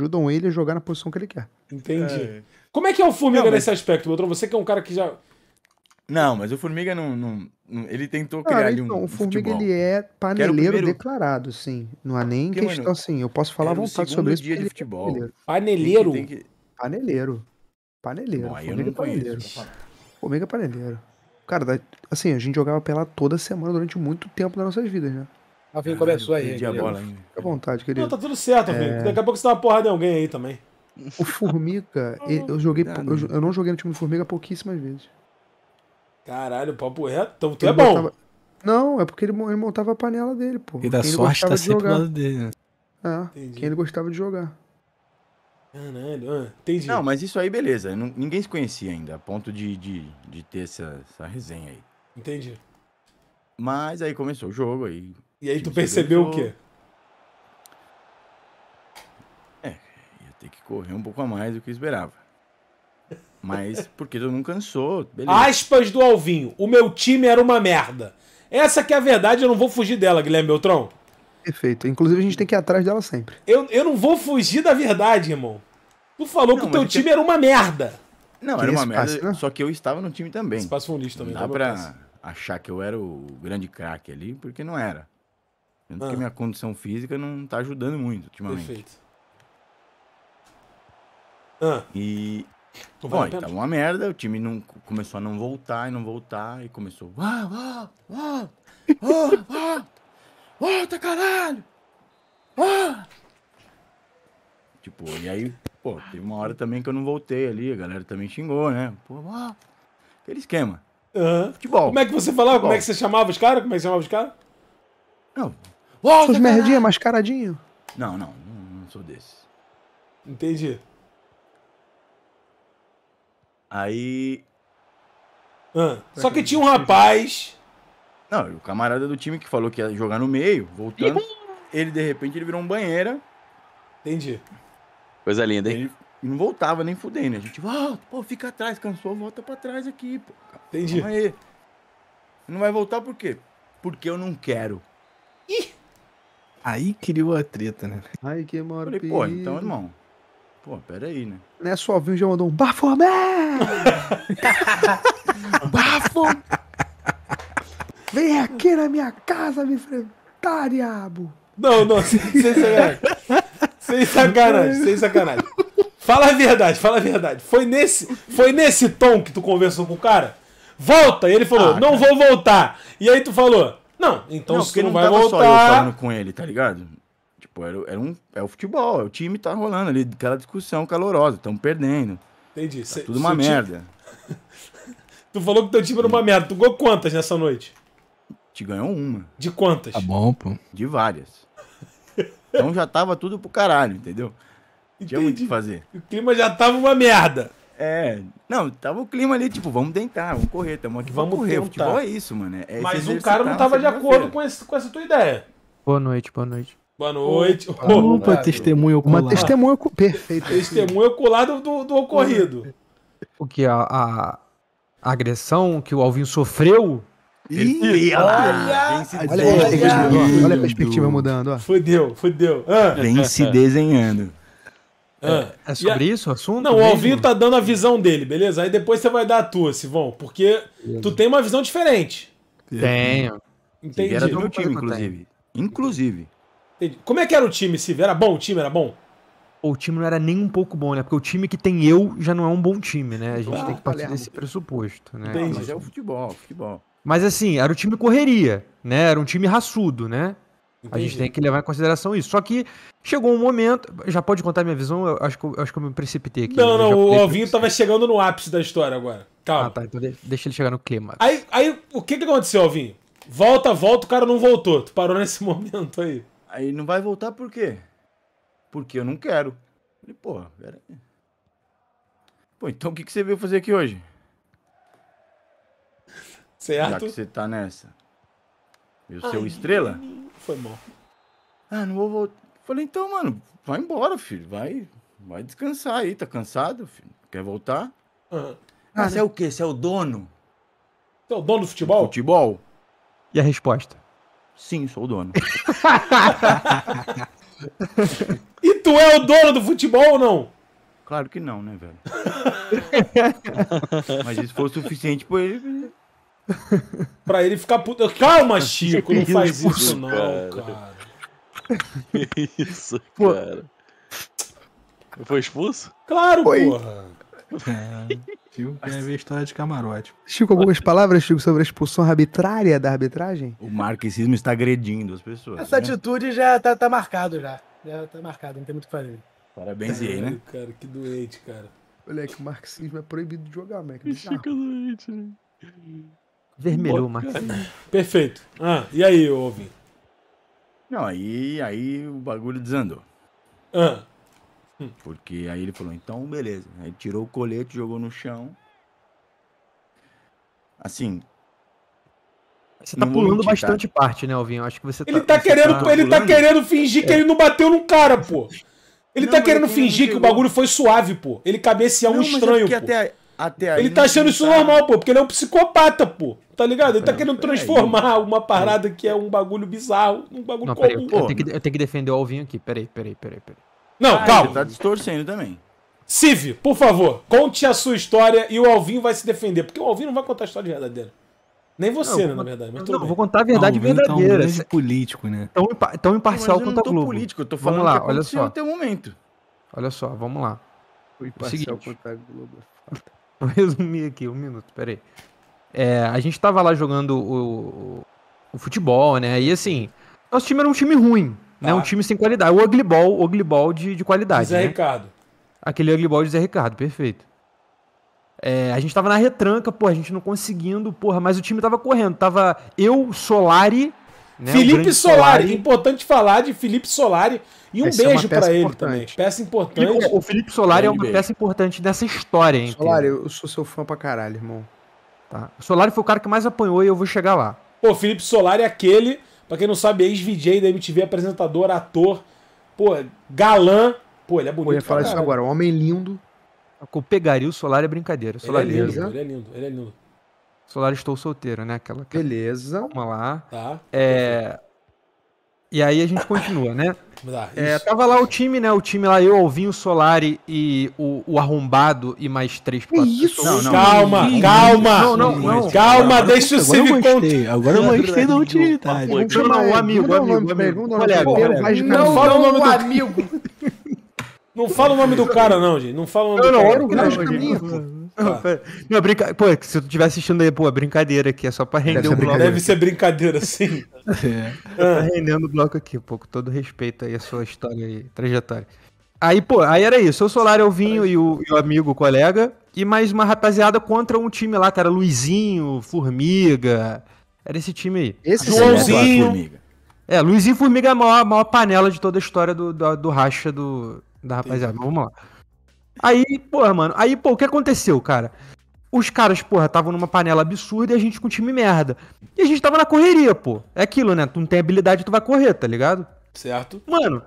ajudam ele a jogar na posição que ele quer. Entendi. É. Como é que é o Formiga não, mas... nesse aspecto, Botrão? Você que é um cara que já. Não, mas o Formiga não. não, não ele tentou ah, criar ah, ali um. Não, o Formiga futebol. ele é paneleiro primeiro... declarado, sim. Não há nem Porque, questão, mano, assim. Eu posso falar à vontade sobre isso. dia de futebol. É, é paneleiro? Paneleiro. Paneleiro. Formiga paneleiro. Formiga paneleiro. Cara, assim, a gente jogava pela toda semana durante muito tempo das nossas vidas, né? Rafinha, começou aí. bola Fica à vontade, querido. Não, tá tudo certo, é... Daqui a pouco você dá tá uma porrada em alguém aí também. O Formica, eu joguei. não. Eu, eu, não joguei no time do Formica pouquíssimas vezes. Caralho, papo é. Então tu ele é bom. Não, é porque ele, ele, montava a panela dele, pô. E da sorte tá sempre jogar. lado dele, né? Ah, quem ele gostava de jogar. Caralho, ah, entendi. Não, mas isso aí, beleza. Ninguém se conhecia ainda, a ponto de, de, de ter essa, essa resenha aí. Entendi. Mas aí começou o jogo, aí e aí tu percebeu o quê? É, ia ter que correr um pouco a mais do que eu esperava. Mas porque tu não cansou, beleza. Aspas do Alvinho. O meu time era uma merda. Essa que é a verdade, eu não vou fugir dela, Guilherme Beltrão. Perfeito. Inclusive, a gente tem que ir atrás dela sempre. Eu, eu não vou fugir da verdade, irmão. Tu falou não, que o teu é time que... era uma merda. Não, que era uma merda, né? só que eu estava no time também. Espaço foi um lixo também. Não tá dá pra achar que eu era o grande craque ali, porque não era. Tanto ah. que minha condição física não tá ajudando muito ultimamente. Perfeito. Ah. E. Bom, vale tava uma merda, o time não, começou a não voltar e não voltar, e começou. Ah, ah, ah, ah, ah, volta, caralho! Ah! Tipo, e aí, pô, teve uma hora também que eu não voltei ali, a galera também xingou, né? Pô, ah, aquele esquema. Uhum. Futebol. Como é que você falava? Futebol. Como é que você chamava os caras? Como é que você chamava os caras? Não, Volta, Seus merdinha, mascaradinho. Não, não, não, sou desse. Entendi. Aí. Ah, só que tinha um rapaz. Não, o camarada do time que falou que ia jogar no meio, voltando. ele, de repente, ele virou um banheira. Entendi. Coisa linda, hein? Ele não voltava nem fudendo. Né? A gente, volta, pô, fica atrás, cansou, volta pra trás aqui, pô. Entendi. Não vai voltar por quê? Porque eu não quero. Aí criou a treta, né? Aí que mora Falei, pô, então, irmão. Pô, peraí, né? Né, Suavinho já mandou um Bafomé! Bafo! Vem aqui na minha casa me enfrentar, diabo! Não, não, sem, sem sacanagem. sem sacanagem, sem sacanagem. Fala a verdade, fala a verdade. Foi nesse, foi nesse tom que tu conversou com o cara? Volta! E ele falou, ah, não cara. vou voltar. E aí tu falou, não, então não, porque não, não vai tava voltar... só eu falando com ele, tá ligado? Tipo, era, era um, é o futebol, é o time tá rolando ali, aquela discussão calorosa, estão perdendo. Entendi. Tá cê, tudo uma merda. Time... tu falou que teu time era uma merda. Tu ganhou quantas nessa noite? Te ganhou uma. De quantas? Tá bom, pô. De várias. então já tava tudo pro caralho, entendeu? Entendi. Tinha muito o que fazer. O clima já tava uma merda. É, não, tava o clima ali, tipo, vamos tentar, vamos correr, tamo aqui, vamos, vamos correr. Tentar. Futebol é isso, mano. É Mas o cara não tá tava de acordo com, esse, com essa tua ideia. Boa noite, boa noite. Boa noite. Opa, testemunho ocular. Uma testemunha ocular. Perfeito. testemunho ocular do, do, ocorrido. O que? A, a, agressão que o Alvinho sofreu Ih, olha, olha, olha, olha a perspectiva mudando. Ó. Fudeu, fudeu. Ah. Vem se desenhando é, é, sobre a... isso o assunto? Não, mesmo? o Alvinho tá dando a visão dele, beleza? Aí depois você vai dar a tua, Sivão, porque beleza. tu tem uma visão diferente. Tenho. Entendi. Era do meu time, inclusive. Inclusive. Entendi. Como é que era o time, Silvio? Era bom o time? Era bom? o time não era nem um pouco bom, né? Porque o time que tem eu já não é um bom time, né? A gente ah, tem que partir desse pressuposto, né? Entendi. Mas é o futebol, o futebol. Mas assim, era o time correria, né? Era um time raçudo, né? Entendi. A gente tem que levar em consideração isso. Só que chegou um momento. Já pode contar minha visão? Eu acho que eu, acho que eu me precipitei aqui. Não, né? não, o Alvinho tava chegando no ápice da história agora. Calma. Ah, tá. Então deixa ele chegar no clima. Aí, aí o que, que aconteceu, Alvinho? Volta, volta, o cara não voltou. Tu parou nesse momento aí. Aí não vai voltar por quê? Porque eu não quero. Eu falei, pô, pera aí. Pô, então o que, que você veio fazer aqui hoje? Certo? Já que você tá nessa. E o seu Ai, estrela? Menino foi mal. Ah, não vou voltar. Falei, então, mano, vai embora, filho. Vai, vai descansar aí, tá cansado, filho. Quer voltar? Uhum. Ah, você é o quê? Você é o dono? Você é o dono do futebol? Do futebol? E a resposta? Sim, sou o dono. e tu é o dono do futebol ou não? Claro que não, né, velho? Mas isso foi o suficiente pra ele pra ele ficar puto. Calma, Chico, não faz isso, isso não, cara. cara. Que isso, Pô. cara. Foi expulso? Claro, Foi. porra. É, Chico quer ver história de camarote. Chico, algumas palavras, Chico, sobre a expulsão arbitrária da arbitragem? O marxismo está agredindo as pessoas. Essa né? atitude já tá, tá marcado já. Já tá marcado, não tem muito o que fazer. Parabéns aí, né? Cara, que doente, cara. Olha que o marxismo é proibido de jogar, Mac. Que Chico doente, né? vermelho, Max. Perfeito. Ah, e aí, Ovin? Não, aí, aí o bagulho desandou. Ah. Hum. Porque aí ele falou, então beleza. Aí tirou o colete, jogou no chão. Assim. Você tá pulando tá? bastante tá. parte, né, Alvinho? Eu acho que você tá. Ele tá, tá querendo, tá ele tá querendo fingir é. que ele não bateu num cara, pô. Ele não, tá querendo fingir que o bagulho foi suave, pô. Ele cabeceou um é estranho, é pô. Até, até aí ele tá achando isso tá... normal, pô, porque ele é um psicopata, pô. Tá ligado? Ele tá querendo transformar uma parada que é um bagulho bizarro num bagulho não, comum. Peraí, eu, eu, tenho que, eu, tenho que, defender o Alvinho aqui. Peraí, peraí, peraí, peraí. Não, ah, calma. Ele tá distorcendo também. Civ, por favor, conte a sua história e o Alvinho vai se defender. Porque o Alvinho não vai contar a história verdadeira. Nem você, não, né, na verdade. Mas não, bem. vou contar a verdade verdadeira. Tá um político, né? Tão, impa tão imparcial mas eu quanto a Globo. político, eu tô falando vamos lá, olha só. até o momento. Olha só, vamos lá. imparcial é o seguinte. Vou resumir aqui, um minuto, peraí. É, a gente tava lá jogando o, o futebol, né? E assim, nosso time era um time ruim, né, tá. né? Um time sem qualidade. O ugly ball, ugly ball de, de qualidade, Zé né? Ricardo. Aquele ugly ball de Zé Ricardo, perfeito. É, a gente tava na retranca, pô, a gente não conseguindo, porra, mas o time tava correndo. Tava eu, Solari né? Felipe Solari. Solari, é importante falar de Felipe Solari. E um é beijo é para ele também. Peça importante. O Felipe Solari é uma beijo. peça importante nessa história, hein? Solari, eu sou seu fã pra caralho, irmão. Tá. O Solari foi o cara que mais apanhou e eu vou chegar lá. Pô, Felipe Solari é aquele, pra quem não sabe, ex-VJ da MTV, apresentador, ator, pô, galã. Pô, ele é bonito. Pô, eu ia falar isso agora, um homem lindo. Eu pegaria é o Solari é brincadeira. Solari ele é lindo, ele é lindo, ele é lindo. Solar Estou Solteiro, né? Aquela. aquela Beleza. Vamos lá. Tá. É. E aí a gente continua, né? Ah, é, tava lá o time, né? O time lá, eu, Alvinho, Solari e o, o Arrombado e mais três, quatro. Que isso? Não, não, calma, não, calma. Não, não, não. Calma, deixa o Civi contar. Agora eu gostei da utilidade. Não, o amigo, amigo, amigo. Olha, não fala o nome do amigo. Não fala o nome do cara, não, gente. Não fala o nome não, do não, cara. Não, não, não, caminho, pô. não, pera. não Pô, se tu estiver assistindo aí, pô, é brincadeira aqui, é só pra render o bloco. Deve ser brincadeira, sim. é. Ah. Tá rendendo o bloco aqui, pô, com todo respeito aí a sua história e trajetória. Aí, pô, aí era isso. O Solar é o Vinho e o, e o amigo, o colega. E mais uma rapaziada contra um time lá, que era Luizinho, Formiga. Era esse time aí. Esse é é Joãozinho. É, Luizinho e Formiga é a maior, a maior panela de toda a história do, do, do racha do, da rapaziada, mas vamos lá. Aí, porra, mano, aí, pô, o que aconteceu, cara? Os caras, porra, estavam numa panela absurda e a gente com time merda. E a gente tava na correria, pô. É aquilo, né? Tu não tem habilidade, tu vai correr, tá ligado? Certo. Mano,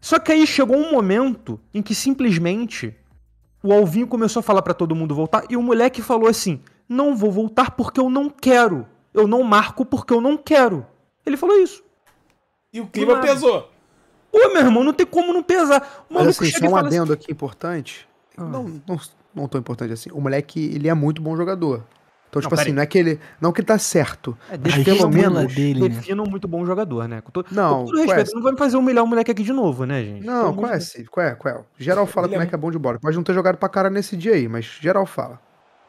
só que aí chegou um momento em que simplesmente o Alvinho começou a falar para todo mundo voltar e o moleque falou assim: "Não vou voltar porque eu não quero. Eu não marco porque eu não quero". Ele falou isso. E o clima pesou. Pô, meu irmão, não tem como não pesar. O Mas assim, só um adendo assim, aqui importante. Ah. Não, não, não tão importante assim. O moleque, ele é muito bom jogador. Então, não, tipo assim, aí. não é que ele. Não que ele tá certo. É, mas pelo menos dele, né? defina um muito bom jogador, né? Com não, com todo respeito, você é? não vai me fazer humilhar o moleque aqui de novo, né, gente? Não, qual é, esse? qual é, qual é? Geral fala ele é como é... que é bom de bola. Pode não ter jogado pra cara nesse dia aí, mas geral fala.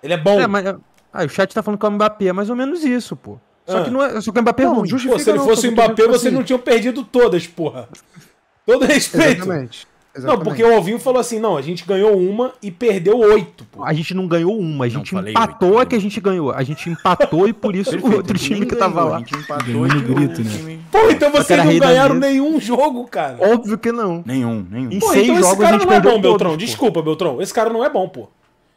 Ele é bom. É, mas, ah, o chat tá falando que é o Mbappé, é mais ou menos isso, pô. Só ah. que não é. Só que o Mbappé não, é ruim. Pô, se ele não, fosse o tipo Mbappé, vocês assim. não tinham perdido todas, porra. Todo respeito. Exatamente. Exatamente. Não, porque o Alvinho falou assim: não, a gente ganhou uma e perdeu oito. Pô. A gente não ganhou uma, a gente não, empatou é que a gente ganhou. A gente empatou e por isso Perfeito, o outro time que tava lá. A gente empatou e grito, né? Pô, então vocês não ganharam nenhum jogo, cara. Óbvio que não. Nenhum, nenhum. Em pô, seis então jogos esse cara não é bom, todos, Beltrão. Pô. Desculpa, Beltrão. Esse cara não é bom, pô.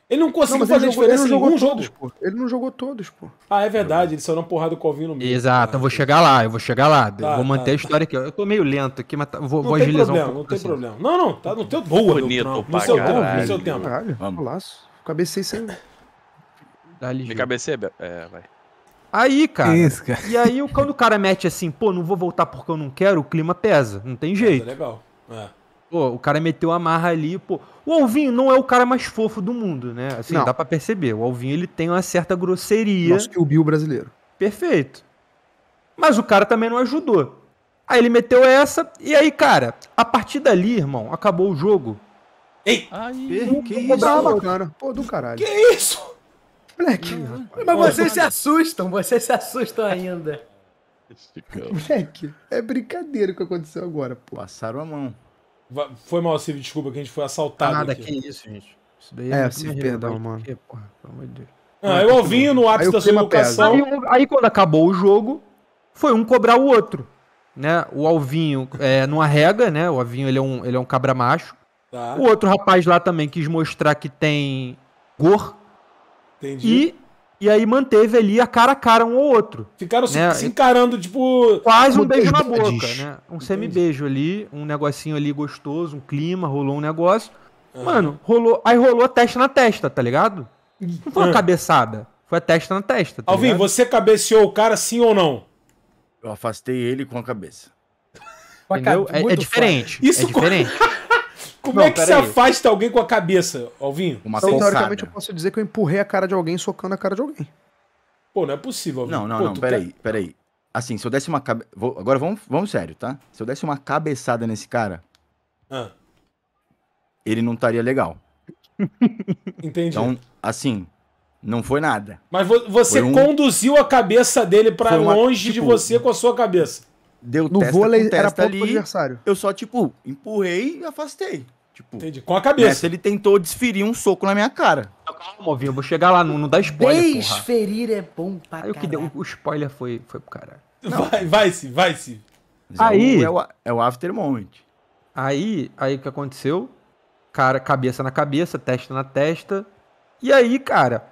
Ele não conseguiu não, fazer diferença em nenhum ele todos, jogo. Pô. Ele não jogou todos, pô. Ah, é verdade, ele saiu na porrada do Covinho no meio. Exato, eu vou ah, chegar lá, eu vou chegar lá. Tá, vou manter tá, a história tá. aqui. Eu tô meio lento aqui, mas tá, vou, não vou agilizar problema, um pouco. Não tem assim. problema, não Não, tá no teu boa, Bonito, meu, no, seu tempo, no seu tempo. Caralho, Vamos. Laço. Cabecei sem... Dá-lhe Me cabecei. é, vai. Aí, cara. Isso, cara. E aí, quando o cara mete assim, pô, não vou voltar porque eu não quero, o clima pesa. Não tem jeito. É legal. É. Pô, o cara meteu a marra ali, pô. O Alvinho não é o cara mais fofo do mundo, né? Assim, não. dá para perceber. O Alvinho, ele tem uma certa grosseria. Nosso que o Bill brasileiro. Perfeito. Mas o cara também não ajudou. Aí ele meteu essa, e aí, cara, a partir dali, irmão, acabou o jogo. Ei! Ai, que isso? cara. Pô, do caralho. Que isso? Moleque. Hum, mas pô, vocês se assustam, vocês se assustam ainda. Moleque, é brincadeira o que aconteceu agora, pô. Passaram a mão. Foi mal, Cid, desculpa, que a gente foi assaltado. Nada, aqui. que isso, gente. Isso daí é, é Cid, perdão, mano. Porque, porra, pelo amor de Deus. Ah, eu ouvi no ápice da sua educação. Aí, aí, quando acabou o jogo, foi um cobrar o outro. Né? O Alvinho é, não arrega, né? O Alvinho ele é um, ele é um cabra macho. Tá. O outro rapaz lá também quis mostrar que tem gor. Entendi. E e aí manteve ali a cara a cara um ou outro. Ficaram né? se, encarando, tipo. Quase um, beijo, na boca, diz. né? Um semi-beijo ali, um negocinho ali gostoso, um clima, rolou um negócio. Mano, rolou. Aí rolou testa na testa, tá ligado? Não foi uma ah. cabeçada. Foi a testa na testa. Tá Alvin, você cabeceou o cara sim ou não? Eu afastei ele com a cabeça. Entendeu? É, é, diferente. É Isso é diferente. Como não, é que se aí. afasta alguém com a cabeça, Alvinho? Uma então, teoricamente, eu posso dizer que eu empurrei a cara de alguém socando a cara de alguém. Pô, não é possível, Alvinho. Não, não, Pô, não, peraí, tá... peraí. Assim, se eu desse uma cabeça... Agora, vamos, vamos sério, tá? Se eu desse uma cabeçada nesse cara, ah. ele não estaria legal. Entendi. Então, assim, não foi nada. Mas você um... conduziu a cabeça dele para longe tipo... de você com a sua cabeça. Deu no testa vôlei testa era pouco adversário. Eu só, tipo, empurrei e afastei. Tipo, Entendi. Com a cabeça. Nessa, ele tentou desferir um soco na minha cara. Calma, Movinho, eu vou chegar lá, não, não dá spoiler. Desferir é bom pra Aí o que deu, o spoiler foi, foi pro caralho. Vai, vai-se, vai-se. Aí. É o, é o after moment. Aí, aí o que aconteceu? Cara, cabeça na cabeça, testa na testa. E aí, cara.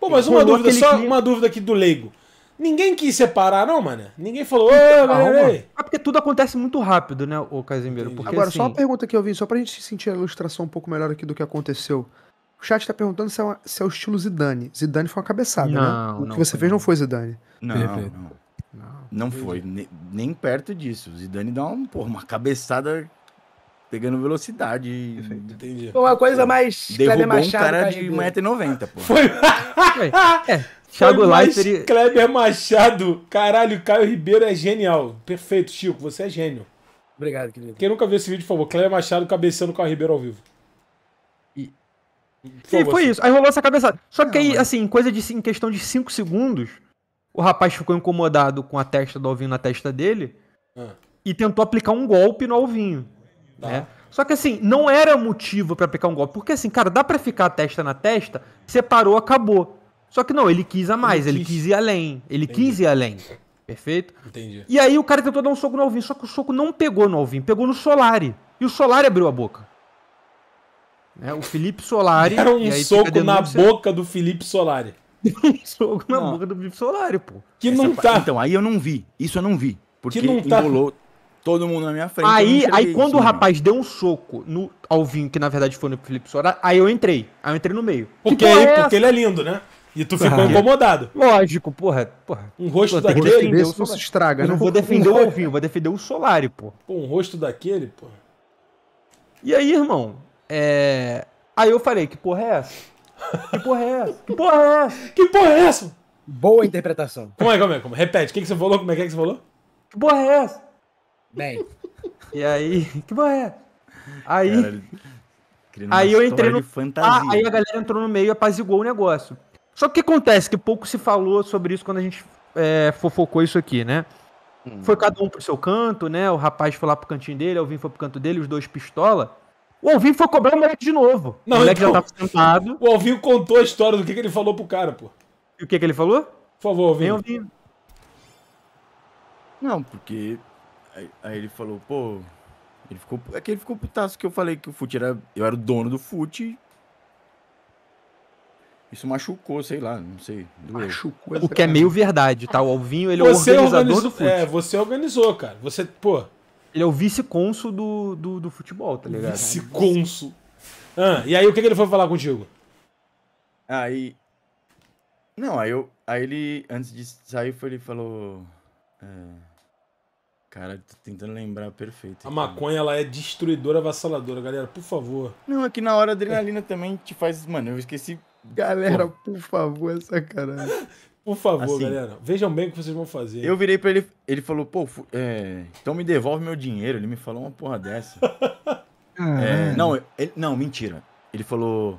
Pô, mas uma dúvida, só uma dúvida aqui do leigo. Ninguém quis separar, não, mano. Ninguém falou, ô, galera. Então, ah, é porque tudo acontece muito rápido, né, o Casimiro? Porque, Agora, assim... só uma pergunta que eu vi, só pra gente sentir a ilustração um pouco melhor aqui do que aconteceu. O chat tá perguntando se é, uma, se é o estilo Zidane. Zidane foi uma cabeçada, né? não, né? O que você fez não. foi Zidane. Não, não. Não, não foi, nem, perto disso. O Zidane dá um, porra, uma cabeçada pegando velocidade. Entendi. Foi uma coisa mais. Deu um cara de 1,90m, pô. Foi. é. Thiago Leifert. Kleber Machado. Caralho, Caio Ribeiro é genial. Perfeito, Chico, você é gênio. Obrigado, querido. Quem nunca viu esse vídeo, por favor, Kleber Machado cabeceando o Caio Ribeiro ao vivo. E, Sim, foi isso. Aí rolou essa cabeçada. Só que aí, assim, coisa de em questão de 5 segundos, o rapaz ficou incomodado com a testa do Alvinho na testa dele ah. e tentou aplicar um golpe no Alvinho. Tá. Né? Só que assim, não era motivo para aplicar um golpe. Porque assim, cara, dá para ficar a testa na testa, separou, acabou. Só que não, ele quis a mais, ele, ele quis. ir além. Ele Entendi. quis ir além. Perfeito? Entendi. E aí o cara tentou dar um soco no Alvin, só que o soco não pegou no Alvin, pegou no Solari. E o Solari abriu a boca. Né? O Felipe Solari. Era um soco na boca do Felipe Solari. um soco na não. boca do Felipe Solari, pô. Que Essa não tá. Então, aí eu não vi. Isso eu não vi. Porque que não tá... todo mundo na minha frente. Aí, aí quando isso, o rapaz deu um soco no Alvin que na verdade foi no Felipe Solari, aí eu entrei. Aí eu entrei no meio. Porque, tipo, aí, é porque assim. ele é lindo, né? E tu ficou ah, incomodado. Lógico, porra. porra. Um rosto pô, daquele. eu não se estraga, eu não né? vou defender o ovinho, vou defender o Solari, porra. Pô, um rosto daquele, pô. E aí, irmão? É... Aí eu falei, que porra é essa? Que porra é essa? Que porra é essa? que porra é essa? Boa interpretação. Como é, como é, como é? Repete, o que, que você falou? Como é que, é que você falou? Que porra é essa? Bem. E aí, que porra é essa? Aí. Cara, aí eu entrei no. Ah, aí a galera entrou no meio e apaziguou o negócio. Só que o que acontece? Que pouco se falou sobre isso quando a gente é, fofocou isso aqui, né? Hum. Foi cada um pro seu canto, né? O rapaz foi lá pro cantinho dele, o Alvin foi pro canto dele, os dois pistola. O Alvin foi cobrar o moleque de novo. Não, o moleque então, já tava sentado. O Alvin contou a história do que, que ele falou pro cara, pô. E o que, que ele falou? Por favor, Alvin. Alvin. Não, porque. Aí, aí, ele falou, pô. Ele ficou. É que ele ficou putaço que eu falei que o Fute era. Eu era o dono do Fute isso machucou, sei lá, não sei. Doeu. Machucou. É o que é meio verdade, tá? O Alvinho, ele é você é o organizador do futebol. É, você organizou, cara. Você, pô... Ele é o vice-consul do, do, do, futebol, tá ligado? Vice-consul. Ah, e aí, o que, que ele foi falar contigo? Aí... Não, aí, eu, aí ele, antes de sair, foi, ele falou... É... Cara, tô tentando lembrar perfeito. A cara. maconha, ela é destruidora, avassaladora, galera. Por favor. Não, é que na hora a adrenalina também te faz. Mano, eu esqueci Galera, por favor, é sacanagem. Por favor, assim, galera, vejam bem o que vocês vão fazer. Eu virei para ele, ele falou, pô, é, então me devolve meu dinheiro. Ele me falou uma porra dessa. é, não, ele, não, mentira. Ele falou.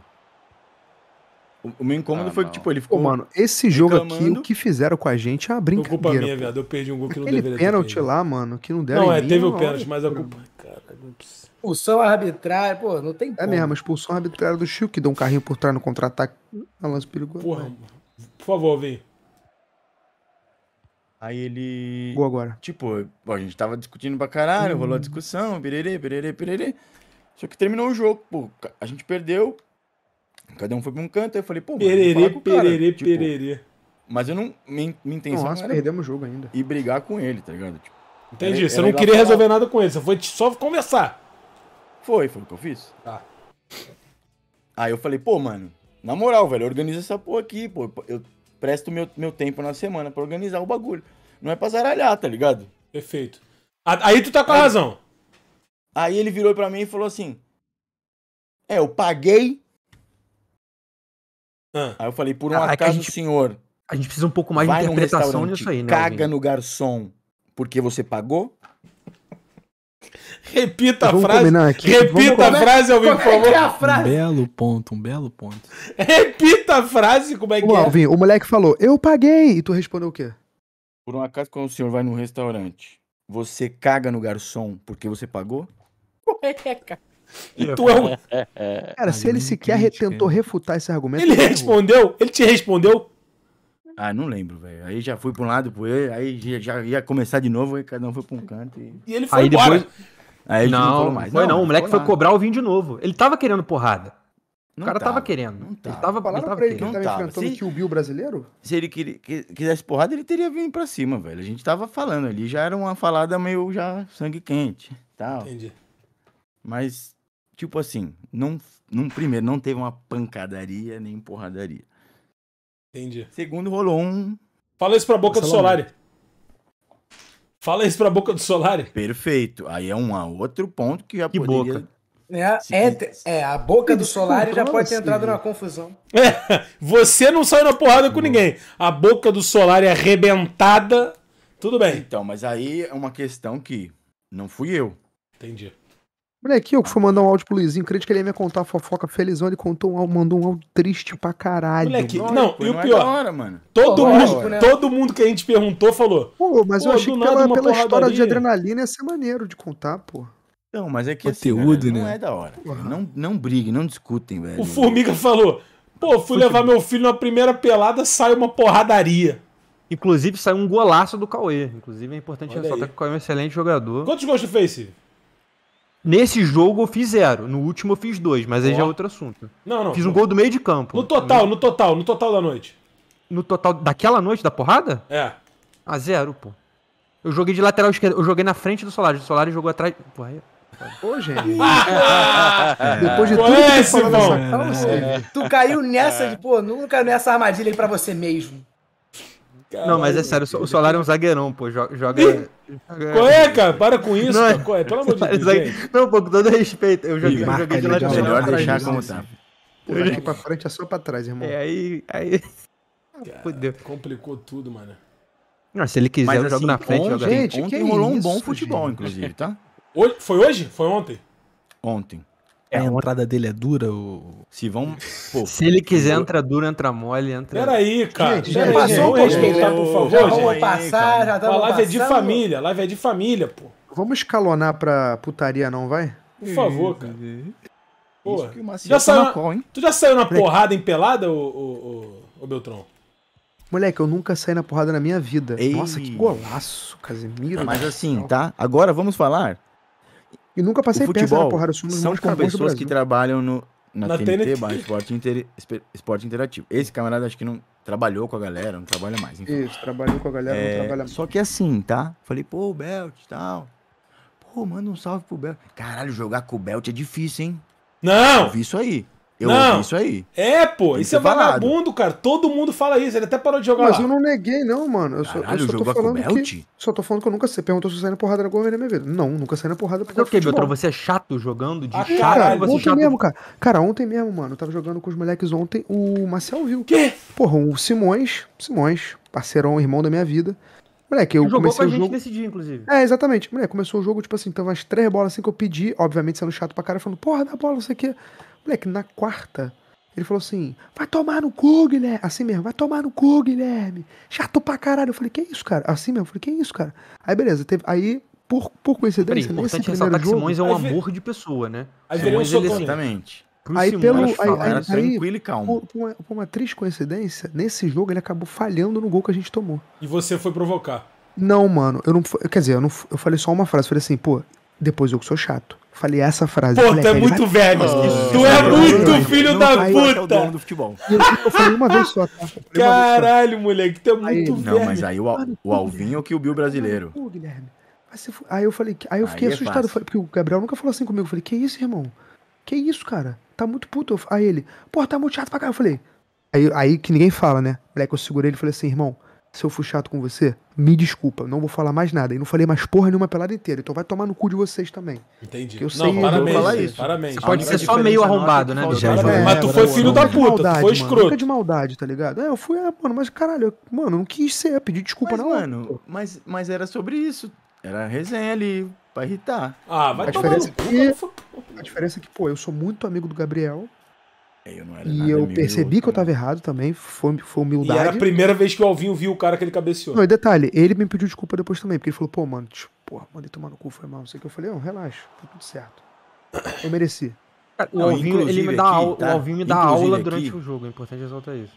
O, o meu incômodo ah, foi que, tipo, ele ficou. Ô, mano, esse jogo aqui, o que fizeram com a gente é uma brincadeira. é culpa minha, viado. Eu perdi um gol que Aquele não deveria pênalti ter. pênalti lá, mano, que não deram. Não, é, mim, teve o pênalti, mas a culpa. Expulsão arbitrária, pô, não tem. É mesmo, expulsão arbitrária do Chico, que deu um carrinho por trás no contra-ataque. É lance perigoso. Porra, por favor, vem. Aí ele. Boa agora. Tipo, a gente tava discutindo pra caralho, hum. rolou a uhum. discussão, pirerê, pirerê, pirerê. Só que terminou o jogo, pô. A gente perdeu. Cada um foi pra um canto. Aí eu falei, pô, mano, pererê, pererê, tipo, pererê. Mas eu não. minha intenção. Nossa, era... perdemos o jogo ainda. E brigar com ele, tá ligado? Tipo, Entendi. você não queria resolver nada com ele, você foi só conversar. Foi, foi o que eu fiz. Tá. Aí eu falei, pô, mano, na moral, velho, organiza essa porra aqui, pô. Eu presto meu, meu tempo na semana pra organizar o bagulho. Não é pra zaralhar, tá ligado? Perfeito. Aí tu tá com a aí, razão. Aí ele virou pra mim e falou assim: É, eu paguei. Ah. Aí eu falei, por um ah, acaso, gente, senhor. A gente precisa um pouco mais de interpretação nisso aí, né? Caga no garçom. Porque você pagou? Repita vamos a frase. Repita a frase, Alvin, por é é favor. É frase? Um belo ponto, um belo ponto. Repita a frase, como é que Ô, é? Alvin, o moleque falou, eu paguei. E tu respondeu o quê? Por um acaso, quando o senhor vai num restaurante, você caga no garçom porque você pagou? É, é, cara. E tu é um... Cara, se ele sequer tentou refutar esse argumento... Ele respondeu, ele te respondeu, ah, não lembro, velho. Aí já fui pra um lado, pro aí já, já, ia começar de novo, aí cada um foi pra um canto. E, e ele foi aí embora. Depois... Aí não, não mais. Foi não, o moleque foi, foi cobrar o vinho de novo. Ele tava querendo porrada. O cara tava, tava querendo. Não tava. Ele tava, Falaram ele tava pra ele que ele tava enfrentando se, o Bill brasileiro? Se ele queria, quisesse porrada, ele teria vindo pra cima, velho. A gente tava falando ali, já era uma falada meio já sangue quente tal. Entendi. Mas, tipo assim, não, num primeiro não teve uma pancadaria nem porradaria. Entendi. Segundo, rolou um. Fala isso pra boca do Solari. Fala isso pra boca do Solari. Perfeito. Aí é um é outro ponto que já que poderia... Boca. É, é, é, a boca do Solari já pode ter entrado numa confusão. É, você não saiu na porrada com ninguém. A boca do Solari arrebentada. Tudo bem. Então, mas aí é uma questão que não fui eu. Entendi. Moleque, eu que fui mandar um áudio pro Luizinho, crente que ele ia me contar a fofoca felizão, ele contou um, mandou um áudio triste pra caralho. Moleque, não, não e o pior, é hora, mano. todo, mundo, né? todo mundo que a gente perguntou falou. Pô, mas pô, eu achei que pela, pela história de adrenalina ia ser maneiro de contar, pô. Não, mas é que Conteúdo, assim, né? não é da hora. Não, não briguem, não discutem, velho. O Formiga falou, pô, fui levar meu filho na primeira pelada, sai uma porradaria. Inclusive, saiu um golaço do Cauê. Inclusive, é importante ressaltar que o Cauê é um excelente jogador. Quantos gols tu fez, Nesse jogo eu fiz zero, no último eu fiz dois, mas aí já é outro assunto. Não, não. Fiz um gol do meio de campo. No total, no total, no total da noite. No total daquela noite da porrada? É. Ah, zero, pô. Eu joguei de lateral esquerdo, eu joguei na frente do Solar, o Solar jogou atrás. Pô, aí... É pô, gente. Ah! É. Depois de tudo que tu é falou nessa tu caiu nessa de, pô, nunca nessa armadilha aí pra você mesmo. Caralho, não, mas é sério, o Solar é um zagueirão, pô. Joga. joga... Qual é, cara? Para com isso, não, cara. É? Pelo amor de é Deus. Zague... Não, pô, com todo respeito. Eu joguei, Marca, tá. eu joguei de lateral. É melhor deixar como tá. Pô, daqui pra frente é só pra trás, irmão. É, aí. aí... Cara, Fudeu. Complicou tudo, mano. Não, se ele quiser, mas, eu assim, jogo na frente. Bom, joga gente, que rolou um bom futebol, gente. inclusive, tá? Hoje, foi hoje? Foi ontem? Ontem. É, a entrada dele é dura? Ou... Se vão. Pô, Se ele quiser entra dura, entra mole, entra. Peraí, cara. Gente, peraí, passou vamos tá, por favor. Já vamos gente. passar, já A live é de família, a live é de família, pô. Vamos escalonar pra putaria, não vai? Por favor, cara. Pô, já saiu na, hein? Tu já saiu na porrada empelada, ô, ô, ô, ô Beltrão? Moleque, eu nunca saí na porrada na minha vida. Ei. Nossa, que golaço, Casemiro. Mas assim, tá? Agora vamos falar e nunca passei futebol, perto da porrada. são com pessoas que trabalham no, na, na TNT, TNT. Esporte, Inter, Esporte Interativo. Esse camarada acho que não trabalhou com a galera, não trabalha mais. Isso, trabalhou com a galera, é, não trabalha mais. Só que é assim, tá? Falei, pô, o Belt e tal. Pô, manda um salve pro Belt. Caralho, jogar com o Belt é difícil, hein? Não! Eu vi isso aí. Eu não. ouvi isso aí. É, pô, isso é vagabundo, cara. Todo mundo fala isso. Ele até parou de jogar Mas lá. eu não neguei, não, mano. Eu Caralho, só, eu só tô falando que, Só tô falando que eu nunca você Perguntou se eu saí na porrada na Governo na minha vida. Não, nunca saí na porrada por causa okay, é Beltrão, você é chato jogando de ah, chato? Cara, é ontem chato... mesmo, cara. Cara, ontem mesmo, mano. Eu tava jogando com os moleques ontem. O Marcel viu. Quê? Porra, o Simões. Simões, parceirão, irmão da minha vida. Moleque, eu Jogou comecei com a gente jogo... nesse dia, inclusive. É, exatamente. Moleque, começou o jogo, tipo assim, tava as três bolas assim que eu pedi, obviamente sendo chato pra cara, falando, porra, dá bola, não sei o Moleque, na quarta, ele falou assim: vai tomar no cu, Guilherme. Assim mesmo, vai tomar no cu, Guilherme. Chato pra caralho. Eu falei: que isso, cara? Assim mesmo, eu falei: que isso, cara? Aí, beleza, teve. Aí, por, por coincidência, Peraí, nesse primeiro jogo... Simões é um amor de pessoa, né? Aí Simões, ele, assim, exatamente. Pro aí, Simões, pelo, aí, falar, aí, tranquilo e calmo. Por, por, uma, por uma triste coincidência, nesse jogo ele acabou falhando no gol que a gente tomou. E você foi provocar? Não, mano, eu não. Quer dizer, eu, não, eu falei só uma frase. Falei assim, pô, depois eu que sou chato. Falei essa frase. Pô, tu é muito velho. Tu é muito filho da tá puta. É tá? Eu, falei uma vez só. Caralho, moleque, tu é muito velho. Não, mas aí o, o Alvinho é que o Bill brasileiro. Pô, Guilherme. Aí eu falei, aí eu fiquei é assustado, porque o Gabriel nunca falou assim comigo. Eu falei, que isso, irmão? Que isso, cara? Tá muito puto. Aí ele, porra, tá muito chato pra cá. Eu falei, aí, aí que ninguém fala, né? Moleque, eu segurei ele e falei assim, irmão, se eu fui chato com você, me desculpa, não vou falar mais nada. E não falei mais porra nenhuma pelada inteira. Então vai tomar no cu de vocês também. Entendi. Que eu sei não, parabéns, falar isso. Parabéns. Você pode ser é só meio arrombado, né? Já, é, mas tu foi filho da é puta, maldade, tu foi escroto. Mano, de maldade, tá ligado? É, eu fui, é, mano, mas caralho, eu, mano, não quis ser, pedi desculpa não. Mano, mas, mas era sobre isso. Era resenha ali, pra irritar. Ah, vai a tomar diferença é no cu, que, A diferença é que, pô, eu sou muito amigo do Gabriel é, eu e eu percebi que eu tava errado também, foi, foi humildade. E era a primeira vez que o Alvinho viu o cara que ele cabeceou. Não, e detalhe, ele me pediu desculpa depois também, porque ele falou, pô, mano, tipo, porra, mandei tomar no cu, foi mal, não sei o que. Eu falei, não, relaxa, tá tudo certo. Eu mereci. O Alvinho, ele me dá, aqui, aula, tá? o Alvinho me dá inclusive aula durante o jogo, é importante ressaltar isso.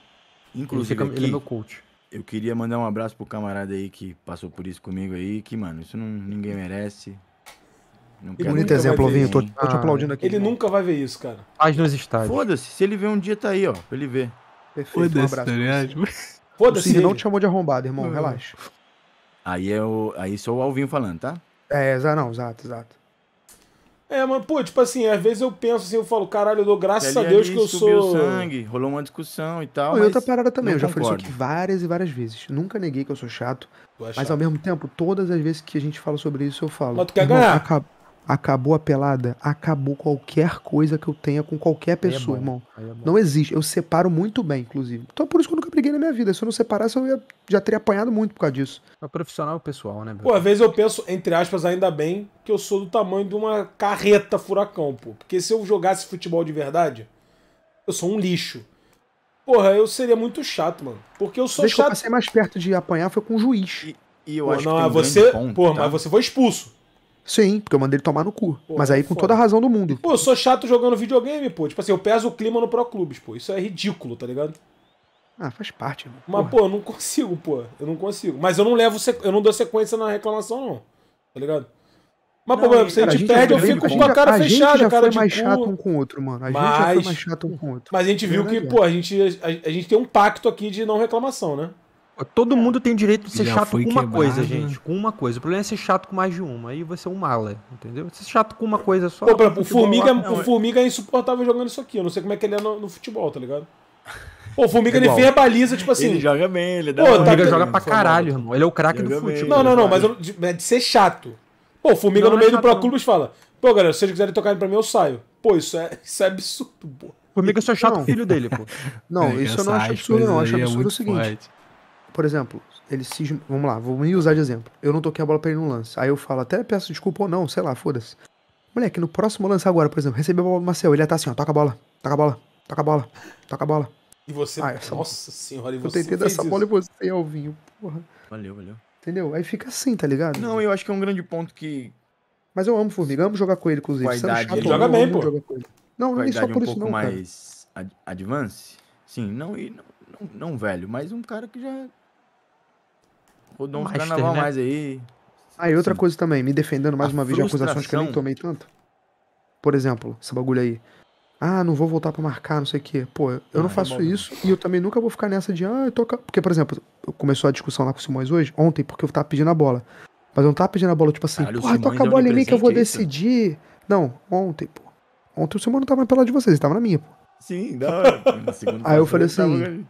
Inclusive, ele, fica, aqui, ele é meu coach. Eu queria mandar um abraço pro camarada aí que passou por isso comigo aí, que, mano, isso não, ninguém merece. Bonito exemplo, Vinho. Tô, tô, te ah, aplaudindo aqui. Ele né? nunca vai ver isso, cara. Faz nos estádios. Foda-se. Se ele vê um dia, tá aí, ó. Pra ele ver. Perfeito. foda um abraço. Tá Foda-se. Ele não te chamou de arrombado, irmão. Não. Relaxa. Aí é o. Aí sou o Alvinho falando, tá? É, exato, não, exato, exato. É, mano, pô, tipo assim, às vezes eu penso assim, eu falo, caralho, eu dou graças a Deus que eu sou. sangue, rolou uma discussão e tal. Não, e outra parada também, eu já concordo. falei isso aqui várias e várias vezes. Nunca neguei que eu sou chato, é mas ao mesmo tempo, todas as vezes que a gente fala sobre isso, eu falo. Mas tu quer ganhar? Acaba... Acabou a pelada, acabou qualquer coisa que eu tenha com qualquer é pessoa, é irmão. É não existe. Eu separo muito bem, inclusive. Então por isso que eu nunca briguei na minha vida. Se eu não separasse, eu ia, já teria apanhado muito por causa disso. É profissional pessoal, né? Meu? Pô, às vezes eu penso, entre aspas, ainda bem que eu sou do tamanho de uma carreta furacão, pô. Porque se eu jogasse futebol de verdade, eu sou um lixo. Porra, eu seria muito chato, mano. Porque eu sou Desde chato. Que eu passei mais perto de apanhar foi com o juiz. E, e eu Pô, acho não, que tem ah, um você, ponto, Porra, tá? mas você foi expulso. Sim, porque eu mandei ele tomar no cu. Pô, mas aí com foda. toda a razão do mundo. Pô, eu sou chato jogando videogame, pô. Tipo assim, eu peso o clima no Pro Clubes, pô. Isso é ridículo, tá ligado? Ah, faz parte, mano. Mas, pô, eu não consigo, pô. Eu não consigo. Mas eu não levo sequ... eu não dou sequência na reclamação, não. Tá ligado? Mas, não, pô, mano, se a gente perde, eu fico com a cara fechada, fechada, a gente já cara foi mais cu. Tipo, chato um com o outro, mano. A gente já foi mais chato um com o outro. Mas a gente viu que, pô, a gente, a, a gente tem um pacto aqui de não reclamação, né? Todo é. mundo tem direito de ser Já chato com uma quebrado. coisa, gente. Com uma coisa. O problema é ser chato com mais de uma. Aí você é um mala, entendeu? Ser chato com uma coisa só. Pô, o Formiga, o é- Formiga é insuportável jogando isso aqui. Eu não sei como é que ele é no, no futebol, tá ligado? Pô, o Formiga é ele baliza tipo assim. Ele joga bem, ele dá Pô, tá o Formiga tá... joga pra caralho, irmão. Ele é o craque do futebol. não, não, tá não, mas eu, de, é de ser chato. Pô, o Formiga não, no meio é do Pro Clubes fala: Pô, galera, se vocês quiserem tocar pra mim, eu saio. Pô, isso é, isso é absurdo, pô. Formiga só é chato não. filho dele, pô. Não, isso eu não acho absurdo, não. acho absurdo o seguinte por exemplo, ele se. Vamos lá, vou me usar de exemplo. Eu não toquei a bola pra ele no lance. Aí eu falo, até peço desculpa ou não, sei lá, foda-se. Moleque, no próximo lance agora, por exemplo, recebeu a bola do Marcel, ele ia tá assim, ó, toca a bola, toca a bola, toca a bola, toca a bola. E você. Ah, essa... Nossa senhora, e você. Eu tentei dar essa bola e você, Alvinho, porra. Valeu, valeu. Entendeu? Aí fica assim, tá ligado? Não, eu acho que é um grande ponto que. Mas eu amo Formiga, amo jogar com ele, inclusive. Qualidade, é chato, ele joga bem, pô. Não, nem só por um isso, pouco não. mais cara. advance? Sim, não, e não, não, não velho, mas um cara que já Vou dar um Master, carnaval né? mais aí. Ah, e outra Sim. coisa também, me defendendo mais a uma vez de acusações que eu nem tomei tanto. Por exemplo, esse bagulho aí. Ah, não vou voltar para marcar, não sei o quê. Pô, eu ah, não é faço é bom, né? isso e eu também nunca vou ficar nessa de, ah, eu tô. Porque, por exemplo, começou a discussão lá com o Simões hoje, ontem, porque eu tava pedindo a bola. Mas eu não tava pedindo a bola, tipo assim, porra, toca a bola em mim que eu vou é decidir. Não, ontem, pô. Ontem o Simão não tava na pelada de vocês, ele tava na minha, pô. Sim, é, da Aí eu falei assim.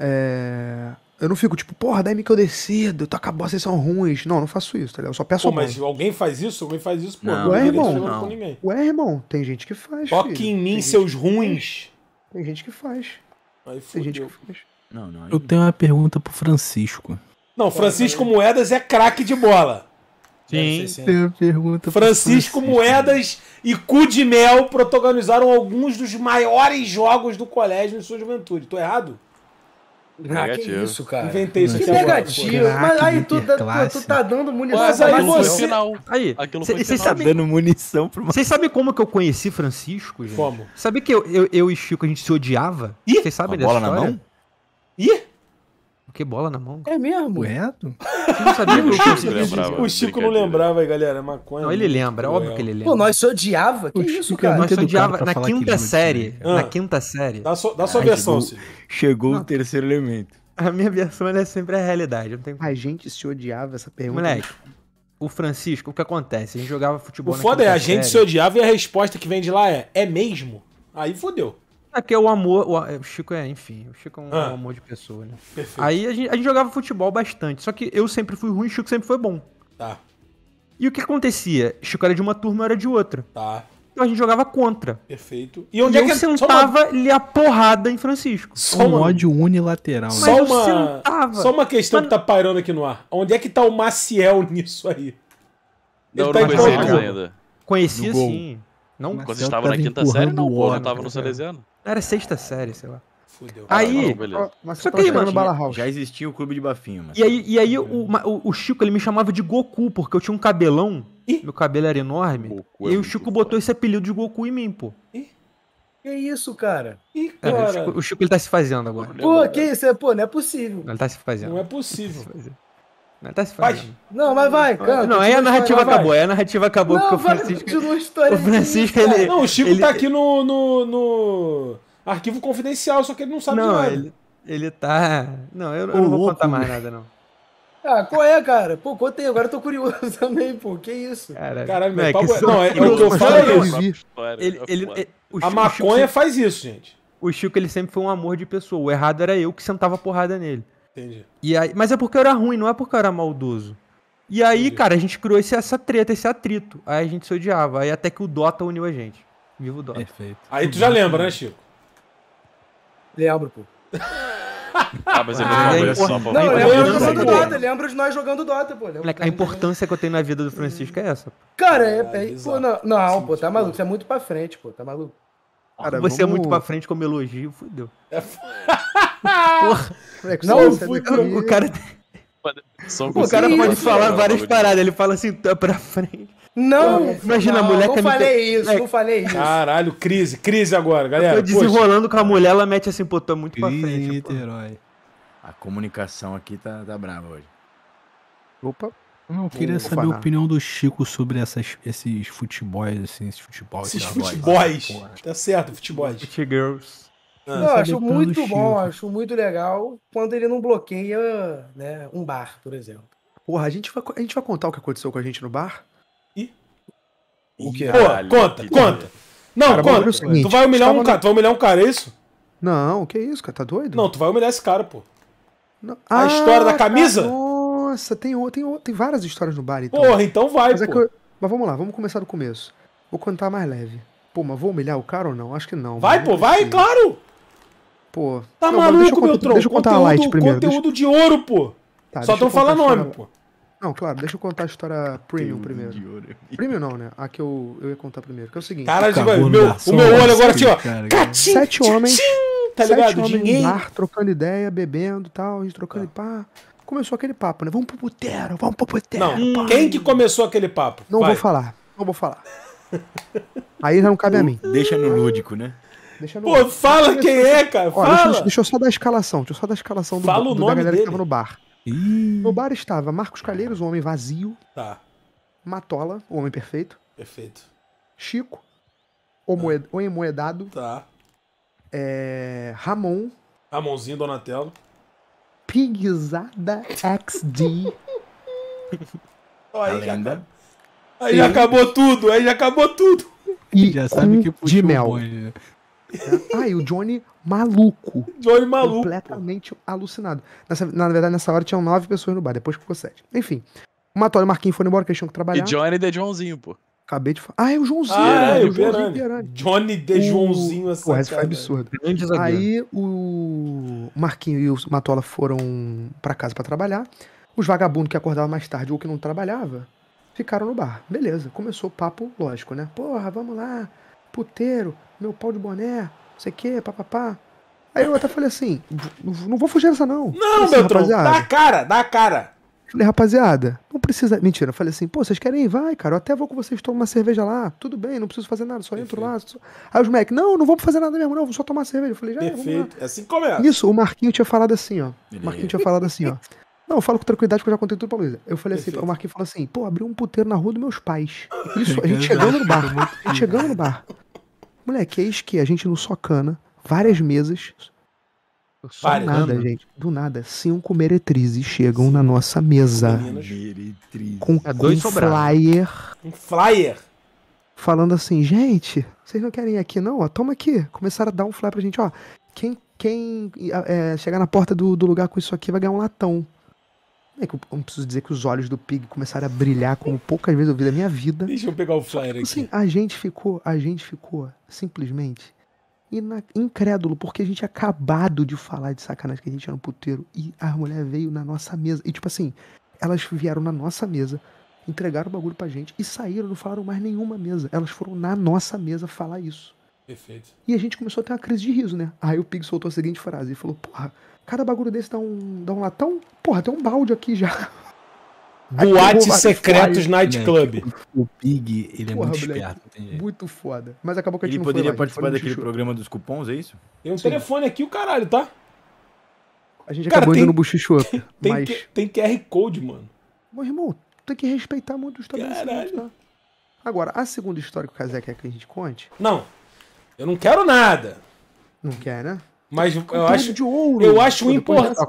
É... Eu não fico tipo, porra, daí-me que eu decido, tu acabou, vocês são ruins. Não, não faço isso, tá ligado? Eu só peço Pô, mas se alguém faz isso? Alguém faz isso? Pô, não, ué, irmão, não. com é Ué, irmão, tem gente que faz. Toque em mim, tem seus ruins. Tem gente que faz. Aí tem gente que faz. Não, não, eu tenho uma pergunta pro Francisco. Não, Francisco Moedas é craque de bola. Sim, sim. Tenho pergunta Francisco, Francisco Moedas e Cu de Mel protagonizaram alguns dos maiores jogos do colégio em sua juventude. Tô errado? Ah, que isso, cara. Inventei isso. Que negativo. Caraca, mas aí tu, tá- tu, tu, tá dando munição. Mas aí você... Final. Aí, você tá Dando munição pro... Vocês sabem como que eu conheci Francisco, gente? Como? Sabe que eu, eu, eu e Chico, a gente se odiava? Vocês sabem dessa bola na mão? Ih? Que bola na mão? É mesmo? Reto? não sabia que o Chico, lembrava. O não lembrava, galera. Maconha. Não, ele lembra, óbvio que ele é. lembra. Pô, nós se odiava. Que isso, cara? É nós se odiava na quinta série. Né? Na ah. quinta série. Dá sua versão, Chegou o terceiro elemento. A minha versão é sempre a realidade. Não tem... A gente se odiava essa pergunta. Moleque, o Francisco, o que acontece? A gente jogava futebol. O foda é, a gente se odiava e a resposta que vem de lá é: é mesmo? Aí fodeu. É, é o amor. O, é, o, Chico é, enfim, o Chico é um, é ah, um amor de pessoa, né? Perfeito. Aí a gente, a gente, jogava futebol bastante, só que eu sempre fui ruim e o Chico sempre foi bom. Tá. E o que acontecia? Chico era de uma turma, eu era de outra. Tá. Então a gente jogava contra. Perfeito. E onde e é que eu sentava-lhe a porrada em Francisco. Só um uma... ódio unilateral. Né? Só, Mas uma... Sentava. Só uma questão Mas... que tá pairando aqui no ar. Onde é que tá o Maciel nisso aí? Ele não, tá não conhecia ainda. Conhecia sim. Não, Marcelo quando estava na quinta série, não, pô, não tava no tá Salesiano. Era sexta série, sei lá. Fudeu. Aí, mas só que aí, mano, tinha, já existia o clube de bafinho, mas... E aí, e aí o, o, o, Chico, ele me chamava de Goku, porque eu tinha um cabelão, Ih? meu cabelo era enorme, Goku é e é o Chico botou foda. esse apelido de Goku em mim, pô. Ih? Que isso, cara? É, Ih, cara. É, o, Chico, o, Chico, ele tá se fazendo agora. Pô, que isso? É, pô, não é possível. Ele tá se fazendo. Não é possível. Tá não, tá se falando. Não, mas vai, canta. Não, aí a narrativa acabou. Aí a narrativa acabou não, porque o Francisco. Vai, o Francisco, ele, Não, o Chico ele... tá aqui no, no, no, arquivo confidencial, só que ele não sabe não, de nada. Ele, ele tá. Não, eu, eu não vou contar mais nada, não. Ah, qual é, cara? Pô, contei, agora eu tô curioso também, pô. Que isso? Caralho, meu é papo é... Não, é, é o que eu falo é isso. Ele, ele, o Chico, a maconha Chico, faz isso, gente. O Chico, ele sempre foi um amor de pessoa. O errado era eu que sentava porrada nele. Entendi. E aí, mas é porque eu era ruim, não é porque eu era maldoso. E aí, Entendi. cara, a gente criou esse, essa treta, esse atrito. Aí a gente se odiava. Aí até que o Dota uniu a gente. Viva o Dota. Perfeito. Aí tu já lembra, né, Chico? Lembro, pô. Ah, mas ele é ah, lembra é só, pô. Não, eu lembro de nós jogando Dota, pô. Moleque, a importância que eu tenho na vida do Francisco é essa. Cara, é, é, é pô, não, não Sim, pô, tá tipo, maluco, você é muito pra frente, pô, tá maluco. Cara, você vamos... é muito pra frente como elogio, fudeu. É... Porra, é não, fui, o cara. O cara pode falar várias paradas, ele fala assim, tá pra frente. Não, imagina não, a mulher que eu falei isso, eu não falei isso. Caralho, crise, crise agora, galera. Eu tô desenrolando Poxa. com a mulher, ela mete assim, pô, tô muito crise pra frente. Niterói. A comunicação aqui tá, tá brava hoje. Opa. Não, eu queria o, saber o a opinião do Chico sobre essas, esses futebols, assim, esses futebol. Esses futebols. Tá certo, futebols. Futgirls. Ah, não, acho muito bom, acho muito legal quando ele não bloqueia né, um bar, por exemplo. Porra, a gente, vai, a gente vai contar o que aconteceu com a gente no bar? E? O que? Pô, conta, que conta. Ideia. Não, cara, conta. É seguinte, tu vai humilhar um cara, na... tu vai humilhar um cara, é isso? Não, que isso, cara, tá doido? Não, tu vai humilhar esse cara, pô. Não. A ah, história da ah, camisa? Caramba. Tá nossa, tem, tem, tem várias histórias no bar, então. Porra, então vai, mas, é eu, mas vamos lá, vamos começar do começo. Vou contar mais leve. Pô, mas vou humilhar o cara ou não? Acho que não. Vai, pô, vai, sei. Assim. claro! Pô. Tá não, maluco, conto, meu tronco? Deixa eu contar conteúdo, a light primeiro. Conteúdo deixa... de ouro, pô. Tá, Só tão falando nome, pô. Não, claro, deixa eu contar a história premium primeiro. É premium não, né? A que eu, eu ia contar primeiro, que é o seguinte. Cara, de... meu, o meu olho agora aqui, assim, assim, ó. Catim, sete homens. Tchim, tá ligado? Sete homens lar, trocando ideia, bebendo e tal, a gente trocando tá. pá começou aquele papo, né? Vamos pro putero, vamos pro putero. Não, pai. quem que começou aquele papo? Não Vai. vou falar, não vou falar. Aí já não cabe a mim. Deixa no lúdico, né? Deixa no Pô, lúdico. fala deixa quem é, cara. fala. Deixa, deixa, eu só dar a escalação. Deixa eu só dar a escalação do, fala do, nome da galera dele. que tava no bar. Ih. No bar estava Marcos Calheiros, o homem vazio. Tá. Matola, o homem perfeito. Perfeito. Chico, o, moed... tá. Tá. É... Ramon. Ramonzinho Donatello. Pigzada XD. aí, já, aí já acabou tudo, aí já acabou tudo. E já sabe que de mel. Um né? ah, e o Johnny maluco. Johnny maluco. Completamente alucinado. Nessa, na verdade, nessa hora tinham nove pessoas no bar, depois ficou sete. Enfim. Matório Marquinhos foi embora, que eles tinham que trabalhar. E Johnny de Johnzinho, pô. Acabei de falar. Ah, é o Joãozinho. Ah, né? é, o Joãozinho Pierani. Johnny de o... Joãozinho, essa Pô, essa foi absurdo. Aí o Marquinho e o Matola foram para casa para trabalhar. Os vagabundos que acordavam mais tarde ou que não trabalhava ficaram no bar. Beleza, começou o papo lógico, né? Porra, vamos lá, puteiro, meu pau de boné, não sei o quê, papapá. Aí eu até falei assim, não vou fugir dessa não. Não, meu assim, Beltrão, dá a cara, dá a cara. Falei, rapaziada, não precisa. Mentira, eu falei assim, pô, vocês querem ir? Vai, cara, eu até vou com vocês tomar uma cerveja lá, tudo bem, não preciso fazer nada, só Perfeito. entro lá. Só... Aí os Mac, não, não vou fazer nada mesmo, não, vou só tomar cerveja. Eu falei, já é, Perfeito, é assim que começa. Isso, o Marquinho tinha falado assim, ó. O Marquinho tinha falado assim, ó. Não, eu falo com tranquilidade que eu já contei tudo pra Luísa. Eu falei assim, Perfeito. assim, o Marquinho falou assim, pô, abriu um puteiro na rua dos meus pais. Isso, a gente é chegando no bar. A gente chegando no bar. Moleque, eis é que a gente no Socana, várias mesas, só Várias. nada, uhum. gente. Do nada, cinco meretrizes chegam na nossa mesa. Com, é com um flyer. Um flyer? Falando assim, gente, vocês não querem ir aqui não? Ó, toma aqui. Começaram a dar um flyer pra gente, ó. Quem, quem é, chegar na porta do, do lugar com isso aqui vai ganhar um latão. É que eu não preciso dizer que os olhos do Pig começaram a brilhar como poucas vezes eu vi da minha vida. Deixa eu pegar o flyer tipo aqui. Assim, a gente ficou, a gente ficou simplesmente incrédulo, porque a gente é acabado de falar de sacanagem que a gente era no um puteiro e a mulher veio na nossa mesa. E tipo assim, elas vieram na nossa mesa, entregaram o bagulho pra gente e saíram, não falaram mais nenhuma mesa. Elas foram na nossa mesa falar isso. Perfeito. E a gente começou a ter uma crise de riso, né? Aí o Pig soltou a seguinte frase e falou: Porra, cada bagulho desse dá um, dá um latão? Porra, tem um balde aqui já. Boates secretos nightclub. Né? O Pig, ele é Porra, é muito moleque, esperto. Muito foda. Mas acabou que a gente Ele poderia participar daquele chuchu. programa dos cupons, é isso? Tem um Sim. telefone aqui, o caralho, tá? A gente Cara, acabou tem, indo no buchicho. Tem, mas... tem, tem QR Code, mano. Meu irmão, tem que respeitar muito o estabelecimento, tá? Agora, a segunda história que o Kazé quer que a gente conte... Não. Eu não quero nada. Não quer, né? Mas eu acho, de ouro, eu né? acho importante,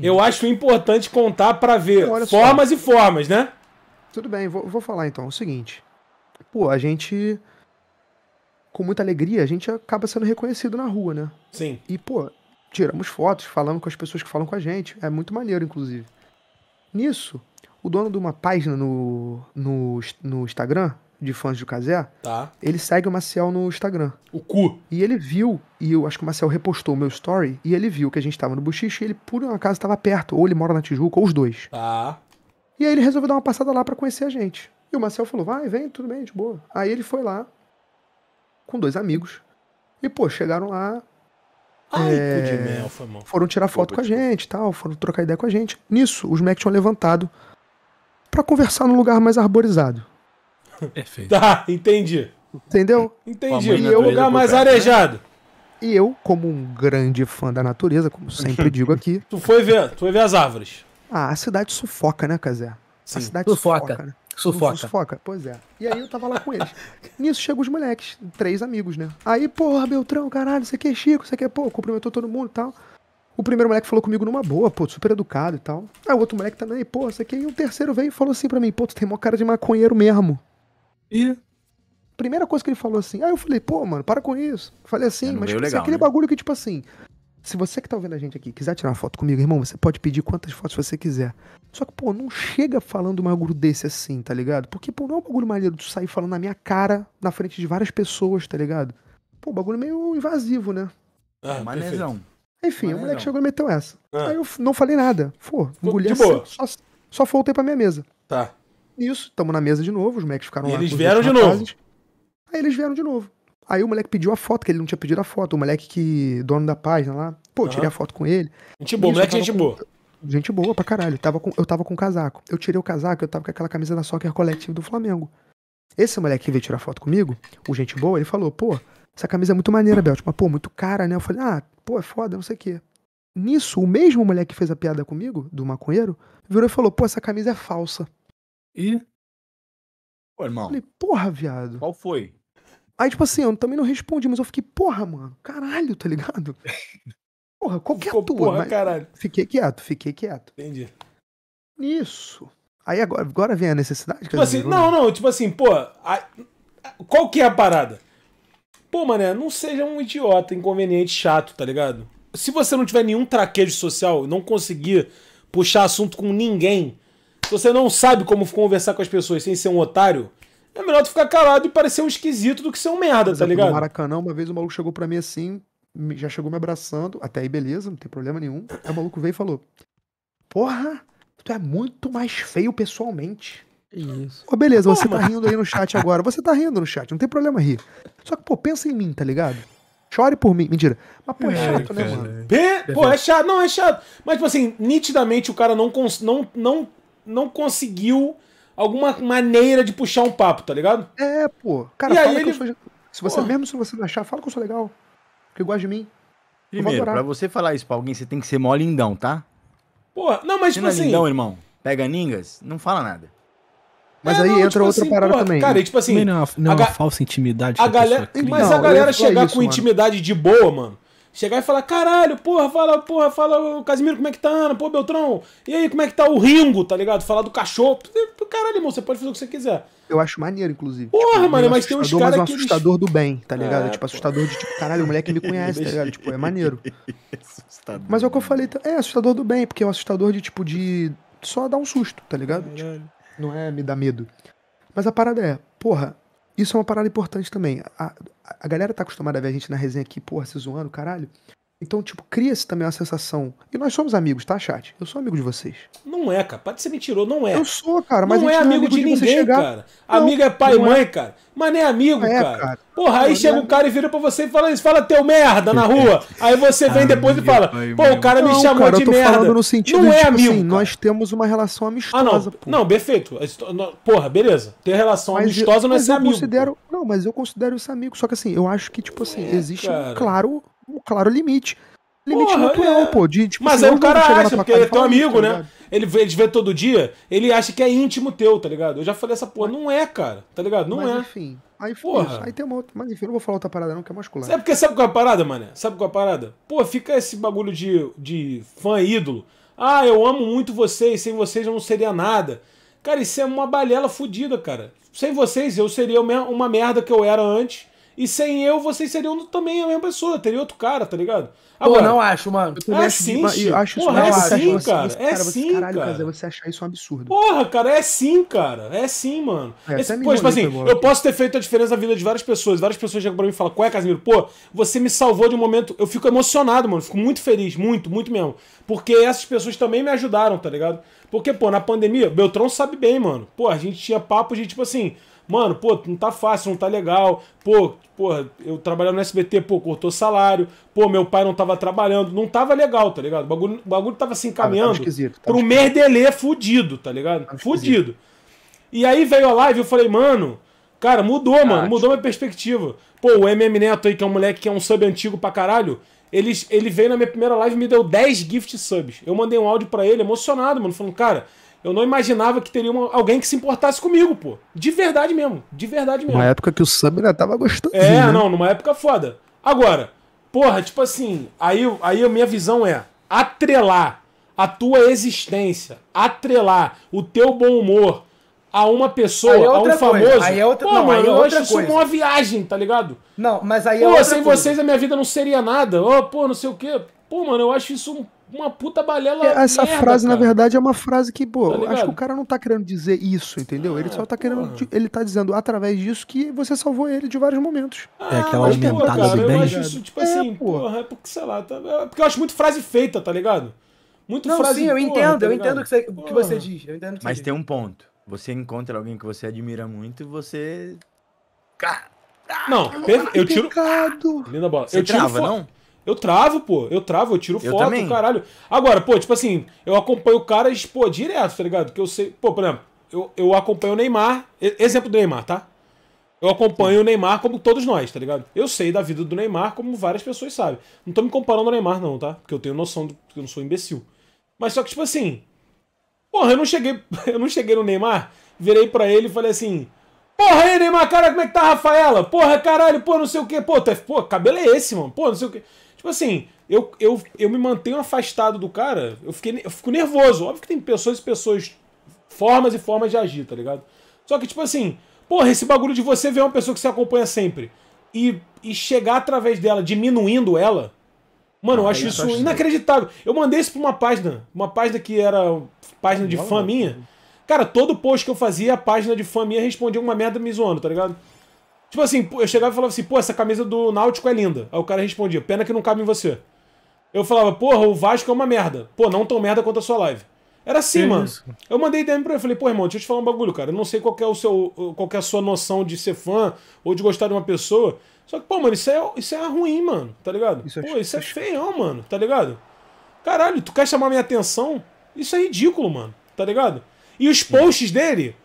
eu acho importante contar para ver então, formas só. e formas, né? Tudo bem, vou, vou falar então o seguinte. Pô, a gente com muita alegria, a gente acaba sendo reconhecido na rua, né? Sim. E pô, tiramos fotos, falando com as pessoas que falam com a gente, é muito maneiro inclusive. Nisso, o dono de uma página no, no, no Instagram, de fãs do Kazé, tá. ele segue o Maciel no Instagram. O cu. E ele viu, e eu acho que o Maciel repostou o meu story, e ele viu que a gente tava no Buchiche e ele, por um acaso, tava perto. Ou ele mora na Tijuca, ou os dois. Tá. E aí ele resolveu dar uma passada lá para conhecer a gente. E o Marcel falou: vai, vem, tudo bem, de boa. Aí ele foi lá com dois amigos. E, pô, chegaram lá. Ai, é, de mel, Foram tirar foto com a gente tal, foram trocar ideia com a gente. Nisso, os Mac tinham levantado para conversar num lugar mais arborizado. Perfeito. É tá, entendi. Entendeu? Entendi. E é o lugar mais perto, arejado. Né? E eu, como um grande fã da natureza, como sempre digo aqui. tu foi ver, tu foi ver as árvores. Ah, a cidade sufoca, né, Cazé? Sim. A cidade sufoca. Sufoca, né? sufoca. Sufoca, pois é. E aí eu tava lá com eles. Nisso chegam os moleques, três amigos, né? Aí, porra, Beltrão, caralho, isso aqui é Chico, isso aqui é, pô, cumprimentou todo mundo e tal. O primeiro moleque falou comigo numa boa, pô, super educado e tal. Aí o outro moleque também, pô, isso aqui. E o terceiro veio e falou assim pra mim, pô, tu tem mó cara de maconheiro mesmo. E primeira coisa que ele falou assim, aí ah, eu falei, pô, mano, para com isso. Falei assim, é, mas tipo, é legal, é aquele né? bagulho que, tipo assim, se você que tá ouvindo a gente aqui quiser tirar uma foto comigo, irmão, você pode pedir quantas fotos você quiser. Só que, pô, não chega falando um bagulho desse assim, tá ligado? Porque, pô, não é um bagulho maneiro de sair falando na minha cara, na frente de várias pessoas, tá ligado? Pô, bagulho meio invasivo, né? Ah, Manezão. Enfim, Manezão. o moleque chegou e meteu essa. Ah. Aí eu não falei nada. Pô, engoli só, só voltei pra minha mesa. Tá. Isso, estamos na mesa de novo, os moleques ficaram e lá. Eles vieram de rapazes. novo. Aí eles vieram de novo. Aí o moleque pediu a foto, que ele não tinha pedido a foto. O moleque que, dono da página lá, pô, tirei a foto com ele. Gente boa, moleque gente com... boa. Gente boa pra caralho. Eu tava com, eu tava com casaco. Eu tirei o casaco, eu tava com aquela camisa da soccer coletivo do Flamengo. Esse moleque que veio tirar foto comigo, o gente boa, ele falou, pô, essa camisa é muito maneira, Belt, mas pô, muito cara, né? Eu falei, ah, pô, é foda, não sei o quê. Nisso, o mesmo moleque que fez a piada comigo, do maconheiro, virou e falou, pô, essa camisa é falsa. E. Pô, irmão. Falei, porra, viado. Qual foi? Aí, tipo assim, eu também não respondi, mas eu fiquei, porra, mano, caralho, tá ligado? Porra, qualquer é Ficou tua. Porra, caralho. Fiquei quieto, fiquei quieto. Entendi. Isso. Aí agora, agora vem a necessidade. Tipo assim, não, né? não, tipo assim, pô, qual que é a parada? Pô, mané, não seja um idiota, inconveniente, chato, tá ligado? Se você não tiver nenhum traquejo social, não conseguir puxar assunto com ninguém, se você não sabe como conversar com as pessoas sem ser um otário, é melhor tu ficar calado e parecer um esquisito do que ser um merda, tá ligado? No Maracanã, uma vez o maluco chegou para mim assim, já chegou me abraçando, até aí beleza, não tem problema nenhum. Aí o maluco veio e falou: Porra, tu é muito mais feio pessoalmente. Isso. Pô, beleza, Porra, você tá rindo aí no chat agora. Você tá rindo no chat, não tem problema rir. Só que, pô, pensa em mim, tá ligado? Chore por mim. Mentira. Mas, pô, é chato, é, né, cara. mano? Pô, é chato. Não, é chato. Mas, tipo assim, nitidamente o cara não, cons... não, não não conseguiu alguma maneira de puxar um papo, tá ligado? É, pô. Cara, e aí ele... Sou... Se você, pô. mesmo se você não achar, fala que eu sou legal. Que gosta de mim. Primeiro, pra você falar isso pra alguém, você tem que ser mó lindão, tá? Porra, não, mas tipo não é assim... lindão, irmão, pega ningas, não fala nada. É, mas é, aí não, entra tipo outra assim, parada porra, também. Cara, né? e, tipo assim... não é uma, não é uma ga... falsa intimidade. A galera, mas não, a galera chegar com intimidade de boa, mano... Chegar e falar, caralho, porra, fala, porra, fala o Casimiro como é que tá, pô, Beltrão, e aí, como é que tá o Ringo, tá ligado? Falar do cachorro, caralho, irmão, você pode fazer o que você quiser. Eu acho maneiro, inclusive. Porra, tipo, mano, mas tem uns caras um que assustador eles... do bem, tá é, ligado? É, tipo, pô. assustador de, tipo, caralho, o moleque me conhece, tá ligado? Tipo, é maneiro. assustador. Mas é o que eu falei, tá, é assustador do bem, porque é um assustador de, tipo, de só dar um susto, tá ligado? Tipo, não é me dar medo. Mas a parada é, porra, isso é uma parada importante também. A, a galera tá acostumada a ver a gente na resenha aqui, porra, se zoando, caralho. Então, tipo, cria-se também uma sensação. E nós somos amigos, tá, chat? Eu sou amigo de vocês. Não é, cara. Pode ser mentiroso, não é. Eu sou, cara, mas não, é, é, amigo, amigo de, de ninguém, chegar... cara. Não, amigo é pai e é. mãe, é. cara. Mas nem é amigo, é, cara. cara. Porra, aí não chega um cara e vira pra você e fala isso, fala teu merda na rua. Aí você vem depois e fala, pô, o cara me chamou cara, de merda. no sentido não é tipo, assim, amigo. Assim, nós temos uma relação amistosa. Ah, não. Não, perfeito. Porra, beleza. Ter relação mas amistosa eu, não é ser amigo. Considero... Não, mas eu considero isso amigo. Só que assim, eu acho que, tipo assim, existe um claro um claro limite. Limite Porra, natural, é... pô. De, tipo, Mas aí o cara acha, porque ele é teu amigo, tá né? Ele, ele vê todo dia, ele acha que é íntimo teu, tá ligado? Eu já falei essa porra, não é, cara, tá ligado? Não mas, é. Enfim, aí porra. Aí tem uma outra. Mas enfim, não vou falar outra parada, não, que é masculina. Sabe porque sabe qual é a parada, mané? Sabe qual é a parada? Pô, fica esse bagulho de, de fã ídolo. Ah, eu amo muito vocês, sem vocês eu não seria nada. Cara, isso é uma balela fodida, cara. Sem vocês eu seria uma merda que eu era antes. E sem eu, vocês seriam também a mesma pessoa, teria outro cara, tá ligado? Agora, Pô, não acho, mano. É sim, de... acho isso é sim, cara. cara. É você, sim, caralho, cara. Você achar isso um absurdo. Porra, cara, é sim, cara. É sim, mano. É, Esse, pô, tipo assim, eu posso ter feito a diferença na vida de várias pessoas. Várias pessoas chegam pra mim e falam, ué, Casimiro, pô, você me salvou de um momento. Eu fico emocionado, mano. Fico muito feliz, muito, muito mesmo. Porque essas pessoas também me ajudaram, tá ligado? Porque, pô, na pandemia, Beltrão sabe bem, mano. Pô, a gente tinha papo de, tipo assim, Mano, pô, não tá fácil, não tá legal. Pô, porra, eu trabalhava no SBT, pô, cortou salário. Pô, meu pai não tava trabalhando. Não tava legal, tá ligado? O bagulho, o bagulho tava se assim, encaminhando tava, tava tava pro merdelê fudido, tá ligado? fudido. E aí veio a live, eu falei, mano, cara, mudou, ah, mano, mudou tipo minha perspectiva. Pô, o MM Neto aí, que é um moleque que é um sub antigo pra caralho, ele, ele veio na minha primeira live e me deu 10 gift subs. Eu mandei um áudio para ele emocionado, mano, falando, cara, eu não imaginava que teria uma, alguém que se importasse comigo, pô. De verdade mesmo. De verdade mesmo. Uma época que o Sam ainda tava gostando. É, né? não, numa época foda. Agora, porra, tipo assim, aí, aí a minha visão é atrelar a tua existência, atrelar o teu bom humor a uma pessoa, é a um famoso. Aí é outra, Pô, não, mano, aí é outra eu acho coisa. isso uma viagem, tá ligado? Não, mas aí é Pô, sem coisa. vocês a minha vida não seria nada. Oh, pô, não sei o quê. Pô, mano, eu acho isso um uma puta balela. É, essa merda, frase, cara. na verdade, é uma frase que, pô, tá acho que o cara não tá querendo dizer isso, entendeu? Ah, ele só tá ah. querendo. Porra. Ele tá dizendo através disso que você salvou ele de vários momentos. Ah, é aquela ah, aumentada porra, cara, do bem. Eu acho isso, tipo é, assim, porra. porra, é porque, sei lá, tá, é porque eu acho muito frase feita, tá ligado? Muito não, frase. Sim, eu entendo, tá eu entendo o que, você, que você diz. Eu entendo Mas tem diz. um ponto. Você encontra alguém que você admira muito e você. Cara! Não, eu tiro. Linda bola. Você eu tiro trava, não? Eu travo, pô. Eu travo, eu tiro eu foto, também. caralho. Agora, pô, tipo assim, eu acompanho caras, tipo, pô, direto, tá ligado? Que eu sei. Pô, por exemplo, eu, eu acompanho o Neymar. Exemplo do Neymar, tá? Eu acompanho Sim. o Neymar como todos nós, tá ligado? Eu sei da vida do Neymar como várias pessoas sabem. Não tô me comparando ao Neymar, não, tá? Porque eu tenho noção do que eu não sou imbecil. Mas só que, tipo assim. Porra, eu não cheguei. Eu não cheguei no Neymar, virei para ele e falei assim. Porra aí, Neymar, cara, como é que tá a Rafaela? Porra, caralho, pô, não sei o quê. Pô, tá, pô, cabelo é esse, mano. Pô, não sei o quê. Tipo assim, eu, eu, eu me mantenho afastado do cara, eu, fiquei, eu fico nervoso. Óbvio que tem pessoas e pessoas, formas e formas de agir, tá ligado? Só que, tipo assim, porra, esse bagulho de você ver uma pessoa que você acompanha sempre e, e chegar através dela, diminuindo ela. Mano, ah, eu acho é isso inacreditável. Eu mandei isso pra uma página, uma página que era página de fã minha. Cara, todo post que eu fazia, a página de fã minha respondia uma merda me zoando, tá ligado? Tipo assim, eu chegava e falava assim, pô, essa camisa do Náutico é linda. Aí o cara respondia, pena que não cabe em você. Eu falava, porra, o Vasco é uma merda. Pô, não tão merda quanto a sua live. Era assim, mano. Isso? Eu mandei DM pra ele, falei, pô, irmão, deixa eu te falar um bagulho, cara. Eu não sei qual é o seu, qual é a sua noção de ser fã ou de gostar de uma pessoa. Só que, pô, mano, isso é, isso é ruim, mano, tá ligado? Isso é, é isso é feião, mano, tá ligado? Caralho, tu quer chamar minha atenção? Isso é ridículo, mano, tá ligado? E os posts dele,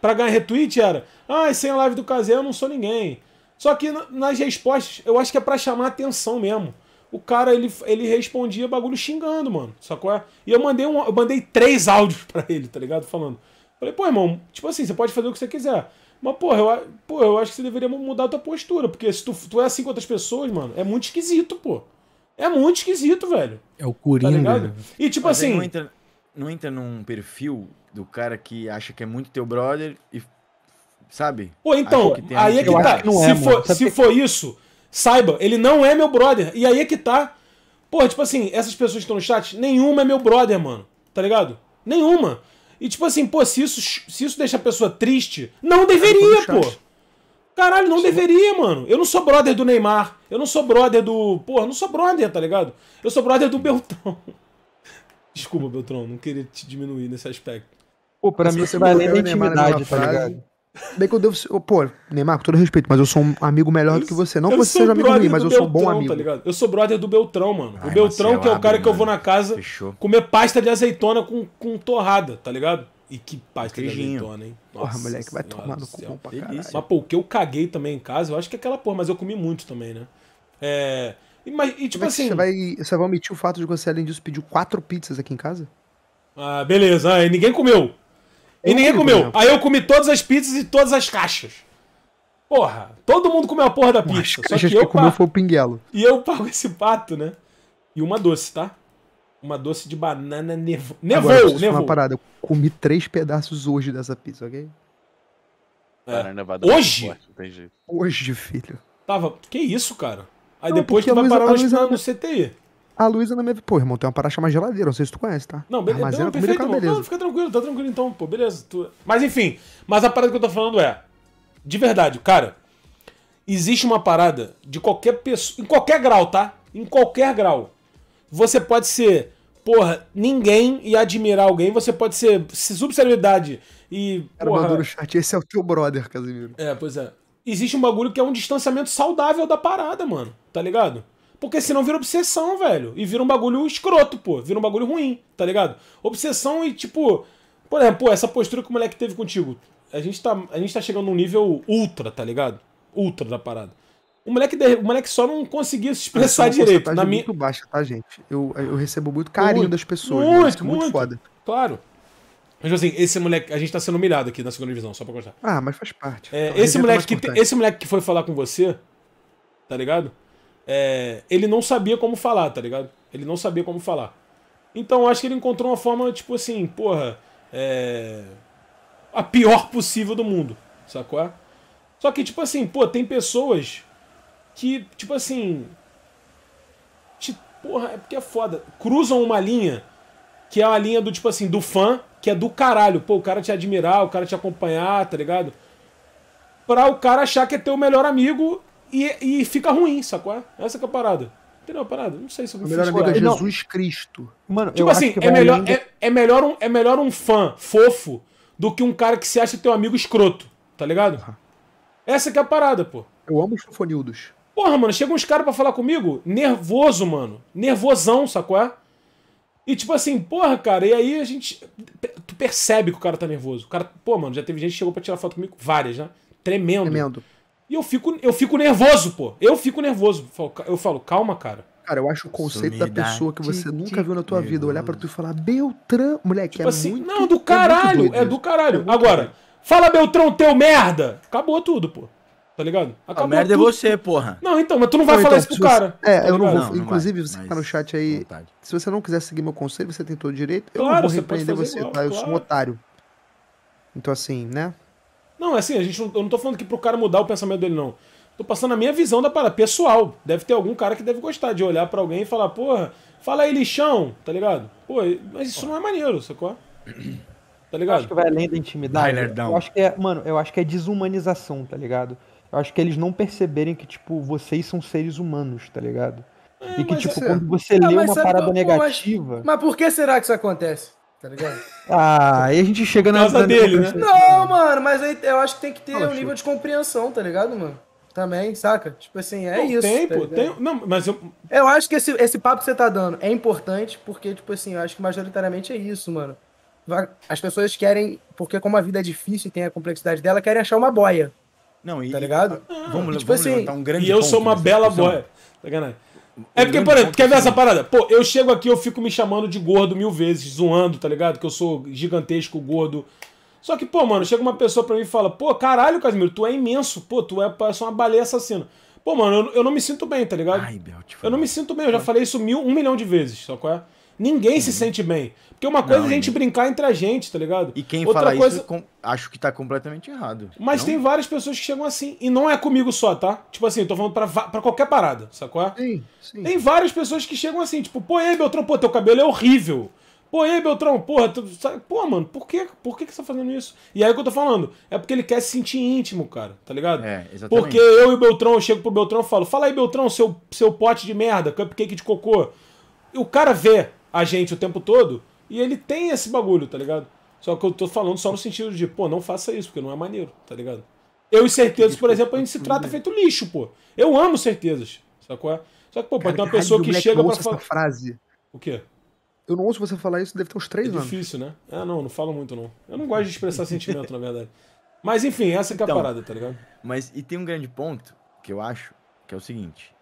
pra ganhar retweet, era ah, sem a live do Casé eu não sou ninguém. Só que nas respostas, eu acho que é para chamar atenção mesmo. O cara, ele, ele respondia bagulho xingando, mano. Sacou? É? E eu mandei, um, eu mandei três áudios para ele, tá ligado? Falando. Falei, pô, irmão, tipo assim, você pode fazer o que você quiser. Mas, porra, eu, porra, eu acho que você deveria mudar a tua postura. Porque se tu, tu é assim com outras pessoas, mano, é muito esquisito, pô. É muito esquisito, velho. É o Coringa. Tá né? e tipo Mas assim. Não entra, não entra num perfil do cara que acha que é muito teu brother e sabe? Pô, então, que aí é que, tá. Que se, é, for, se for isso, saiba, ele não é meu brother. E aí é que tá. Pô, tipo assim, essas pessoas que estão no chat, nenhuma é meu brother, mano. Tá ligado? Nenhuma. E tipo assim, pô, se isso, se isso deixa a pessoa triste, não deveria, é pô. Caralho, não Sim. deveria, mano. Eu não sou brother do Neymar. Eu não sou brother do. Porra, não sou brother, tá ligado? Eu sou brother do Beltrão. Desculpa, Beltrão, não queria te diminuir nesse aspecto. Pô, pra mim você vai além da intimidade, tá ligado? Bem que eu devo ser. Pô, Neymar, com todo respeito, mas eu sou um amigo melhor do que você. Não que você seja amigo ruim, mas eu Beltrão, sou um bom amigo. Tá ligado? Eu sou brother do Beltrão, mano. Ai, o Beltrão, que é o cara abre, que eu vou na casa Fechou. comer pasta de azeitona com, com torrada, tá ligado? E que pasta Queijinho. de azeitona, hein? Nossa, porra, moleque, vai tomar no cu pra caralho. Mas, pô, o que eu caguei também em casa, eu acho que é aquela porra, mas eu comi muito também, né? É. E, mas, e tipo é assim. Você vai, você vai omitir o fato de você, além disso, pedir quatro pizzas aqui em casa? Ah, beleza. Ah, ninguém comeu e ninguém comeu. Aí eu comi todas as pizzas e todas as caixas. Porra, todo mundo comeu a porra da pizza. Mas, só que, que eu comeu foi o pinguelo. E eu pago esse pato, né? E uma doce, tá? Uma doce de banana nevo... nevou. Agora, eu nevou, uma parada. Eu comi três pedaços hoje dessa pizza, ok? É. é hoje? hoje, filho. Tava. Que isso, cara? Aí não, depois tu vai Luiza, parar no, no CTI. A Luísa na minha. Pô, irmão, tem uma parada chamada geladeira, não sei se tu conhece, tá? Não, beleza. Armazena ah, não, é perfeito, comida, beleza. Não, fica tranquilo, tá tranquilo então, pô, beleza. Tu... Mas enfim, mas a parada que eu tô falando é. De verdade, cara, existe uma parada de qualquer pessoa. Em qualquer grau, tá? Em qualquer grau. Você pode ser, porra, ninguém e admirar alguém. Você pode ser se subservidade e. Cara, o mandou no chat, esse é o teu brother, Casimiro. É, pois é. Existe um bagulho que é um distanciamento saudável da parada, mano. Tá ligado? Porque senão vira obsessão, velho. E vira um bagulho escroto, pô. Vira um bagulho ruim, tá ligado? Obsessão e, tipo. Por exemplo, pô, essa postura que o moleque teve contigo. A gente tá, a gente tá chegando num nível ultra, tá ligado? Ultra da parada. O moleque, o moleque só não conseguia se expressar tá direito. Na minha... muito baixa, tá, gente? Eu, eu recebo muito carinho muito, das pessoas. Né? Muito, é muito, muito foda. Claro. Mas tipo assim, esse moleque. A gente tá sendo humilhado aqui na segunda divisão, só pra constar. Ah, mas faz parte. É, esse, moleque que esse moleque que foi falar com você, tá ligado? é, ele não sabia como falar, tá ligado? Ele não sabia como falar. Então acho que ele encontrou uma forma, tipo assim, porra, é, a pior possível do mundo, sacou? É? Só que, tipo assim, pô, tem pessoas que, tipo assim. Te, porra, é porque é foda. Cruzam uma linha que é a linha do, tipo assim, do fã, que é do caralho. Pô, o cara te admirar, o cara te acompanhar, tá ligado? Pra o cara achar que é teu melhor amigo e, e fica ruim, sacou? É? Essa que é a parada. Entendeu a parada? Não sei se eu melhor amigo é Jesus Cristo. Mano, tipo assim, é melhor, ainda... é, é, melhor um, é melhor um fã fofo do que um cara que se acha teu amigo escroto, tá ligado? Uhum. Essa que é a parada, pô. Eu amo os fofonildos. Porra, mano, chegam uns caras pra falar comigo, nervoso, mano. Nervosão, sacou? É? E tipo assim, porra, cara, e aí a gente. Tu percebe que o cara tá nervoso. O cara, pô, mano, já teve gente que chegou pra tirar foto comigo, várias, né? Tremendo. Tremendo. E eu fico, eu fico nervoso, pô. Eu fico nervoso. Eu falo, calma, cara. Cara, eu acho o conceito Sumidade da pessoa que você nunca viu na tua vida olhar para tu e falar, Beltrão. Moleque, tipo é assim, muito. Não, do é caralho. É, é do caralho. É Agora, fala, Beltrão, teu merda. Acabou tudo, pô. Tá ligado? Ah, Acabou a merda é tudo. é você, porra. Não, então, mas tu não vai não, falar então, isso pro cara. É, tá eu não vou. Não, Inclusive, não vai, você que tá no chat aí, vontade. se você não quiser seguir meu conselho, você tem todo o direito. Eu não vou repreender você, igual, tá? Eu sou um otário. Então, assim, né? Não, é assim, a gente não, eu não tô falando que pro cara mudar o pensamento dele, não. Tô passando a minha visão da parada, pessoal. Deve ter algum cara que deve gostar de olhar para alguém e falar, porra, fala aí lixão, tá ligado? Pô, mas isso não é maneiro, sacou? Tá ligado? Eu acho que vai além da intimidade. Vai, eu acho que é, mano, eu acho que é desumanização, tá ligado? Eu acho que eles não perceberem que, tipo, vocês são seres humanos, tá ligado? É, e que, tipo, assim, quando você ah, lê uma parada negativa. Mas por que será que isso acontece? tá ligado? Ah, aí a gente chega na casa dele, né? Não, mano, mas aí eu acho que tem que ter um nível de compreensão, tá ligado, mano? Também, saca? Tipo assim, é não, isso. Tem, tá pô, tem. Não, mas eu. Eu acho que esse, esse papo que você tá dando é importante, porque, tipo assim, eu acho que majoritariamente é isso, mano. As pessoas querem, porque como a vida é difícil e tem a complexidade dela, querem achar uma boia. Não, e. Tá ligado? Ah, vamos, tipo vamos assim, levantar um grande. E eu ponto, sou uma bela boia. Tá ligado? É porque, por exemplo, quer ver assim. essa parada? Pô, eu chego aqui, eu fico me chamando de gordo mil vezes, zoando, tá ligado? Que eu sou gigantesco, gordo. Só que, pô, mano, chega uma pessoa pra mim e fala, pô, caralho, Casimiro, tu é imenso, pô, tu é parece uma baleia assassina. Pô, mano, eu, eu, não me sinto bem, tá ligado? Ai, Bel, eu não me sinto bem, eu já falei isso mil, um milhão de vezes, só qual é? Ninguém Sim. se uhum. sente bem. Porque uma coisa não, é a gente brincar entre a gente, tá ligado? E quem Outra fala coisa... isso, acho que tá completamente errado. Mas não? tem várias pessoas que chegam assim. E não é comigo só, tá? Tipo assim, eu tô falando pra, pra qualquer parada, sacou? Sim, sim. Tem várias pessoas que chegam assim, tipo, pô, ei, Beltrão, pô, teu cabelo é horrível. Pô, ei, Beltrão, porra, tu Pô, mano, por, que por que, que você tá fazendo isso? E aí é o que eu tô falando? É porque ele quer se sentir íntimo, cara, tá ligado? É, exatamente. Porque eu e o Beltrão, eu chego pro Beltrão e falo, fala aí, Beltrão, seu, seu pote de merda, cupcake de cocô. E o cara vê, a gente o tempo todo e ele tem esse bagulho, tá ligado? Só que eu tô falando só no sentido de, pô, não faça isso, porque não é maneiro, tá ligado? Eu e certezas, por exemplo, a gente se uhum. trata feito lixo, pô. Eu amo certezas, sacou? Só que, pô, pode ter uma pessoa que chega pra falar. frase. O quê? Eu não ouço você falar isso, deve ter uns três é anos. difícil, né? Ah, não, não falo muito, não. Eu não gosto de expressar sentimento, na verdade. Mas, enfim, essa que é a então, parada, tá ligado? Mas, e tem um grande ponto que eu acho, que é o seguinte.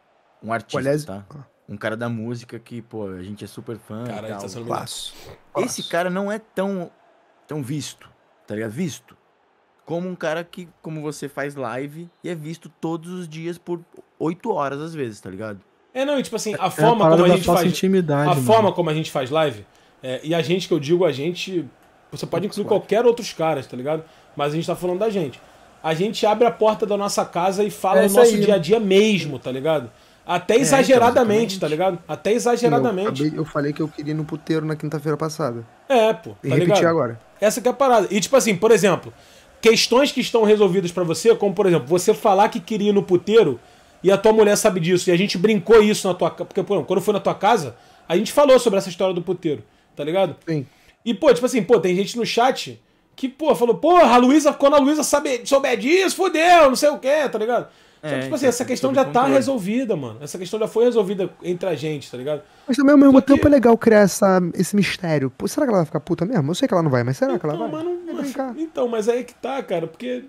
Um artista, é tá? Ah um cara da música que, pô, a gente é super fã. Cara, e tá tal. Tá Passo. Esse cara não é tão, tão visto, tá ligado? Visto. Como um cara que, como você faz live e é visto todos os dias por oito horas às vezes, tá ligado? É, não, e tipo assim, é a é forma a como a gente faz. Intimidade, a mano. forma como a gente faz live, é, e a gente que eu digo, a gente. Você pode incluir qualquer outros caras, tá ligado? Mas a gente tá falando da gente. A gente abre a porta da nossa casa e fala é do nosso aí, dia a dia mesmo, tá ligado? Até exageradamente, é, então, tá ligado? Até exageradamente. Eu, acabei, eu, falei que eu queria ir no puteiro na quinta-feira passada. É, pô. Tá e repetir ligado? agora. Essa que é a parada. E tipo assim, por exemplo, questões que estão resolvidas para você, como por exemplo, você falar que queria ir no puteiro e a tua mulher sabe disso. E a gente brincou isso na tua casa. Porque, por exemplo, quando eu fui na tua casa, a gente falou sobre essa história do puteiro, tá ligado? Sim. E, pô, tipo assim, pô, tem gente no chat que, pô, falou, porra, a Luísa, quando a Luísa souber disso, fudeu, não sei o quê, tá ligado? É, que, tipo assim, essa questão já tá resolvida, mano. Essa questão já foi resolvida entre a gente, tá ligado? Mas também ao mesmo tempo é legal criar essa, esse mistério. Pô, será que ela vai ficar puta mesmo? Eu sei que ela não vai, mas será então, que ela então, vai? Não, mas, então, mas aí é que tá, cara, porque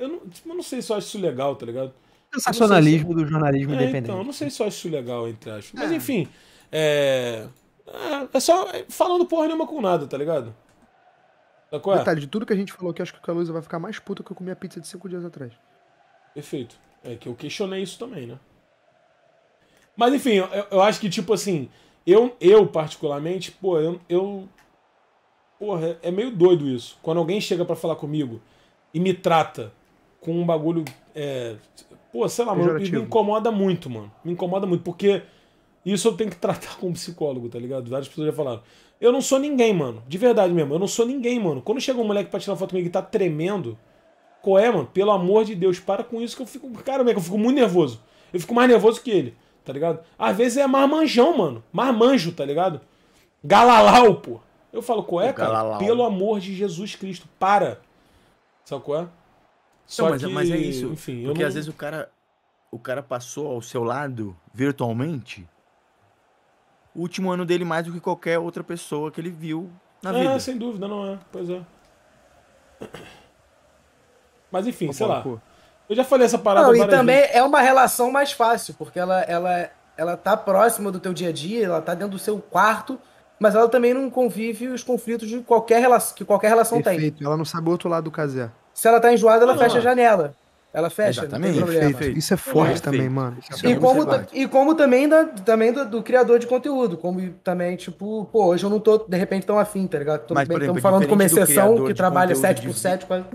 eu não, tipo, eu não sei se eu acho isso legal, tá ligado? Sensacionalismo se... do jornalismo é, então, independente. Então, eu não sei se eu acho isso legal, entre aspas. Mas é. enfim, é, é. É só falando porra nenhuma com nada, tá ligado? Tá qual é? Detalhe, de tudo que a gente falou que acho que a Calusa vai ficar mais puta que eu comi a pizza de cinco dias atrás. Perfeito. É que eu questionei isso também, né? Mas enfim, eu, eu acho que, tipo assim, eu, eu particularmente, pô, eu, eu. Porra, é meio doido isso. Quando alguém chega para falar comigo e me trata com um bagulho. É, pô, sei lá, mano, me incomoda muito, mano. Me incomoda muito, porque isso eu tenho que tratar com um psicólogo, tá ligado? Várias pessoas já falaram. Eu não sou ninguém, mano. De verdade mesmo, eu não sou ninguém, mano. Quando chega um moleque pra tirar foto comigo e tá tremendo. Qual é, mano? Pelo amor de Deus, para com isso que eu fico. Cara, eu fico muito nervoso. Eu fico mais nervoso que ele, tá ligado? Às vezes é marmanjão, mano. Marmanjo, tá ligado? Galalau, pô. Eu falo, qual é, cara? Pelo amor de Jesus Cristo, para. Sabe qual é? Só não, mas, que, mas é, é isso. Enfim, porque não... às vezes o cara, o cara passou ao seu lado virtualmente o último ano dele mais do que qualquer outra pessoa que ele viu na é, vida. É, sem dúvida, não é. Pois é. Mas enfim, sei lá. Eu já falei essa parada Não, e também vezes. é uma relação mais fácil, porque ela, ela, ela tá próxima do teu dia a dia, ela tá dentro do seu quarto, mas ela também não convive os conflitos de qualquer relação, que qualquer relação Perfeito. tem. Ela não sabe o outro lado do casé. Se ela tá enjoada, ela fecha não. a janela. Ela fecha, Exatamente. não tem problema. Isso é forte também, mano. É e, como, e como também, da, também do, do, criador de conteúdo, como também, tipo, pô, hoje eu não tô, de repente, tão afim, tá ligado? Tô, falando como exceção, que trabalha 7 por 7 quase...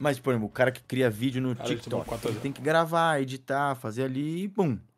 Mas, por exemplo, o cara que cria vídeo no TikTok, ele tem que gravar, editar, fazer ali e bum.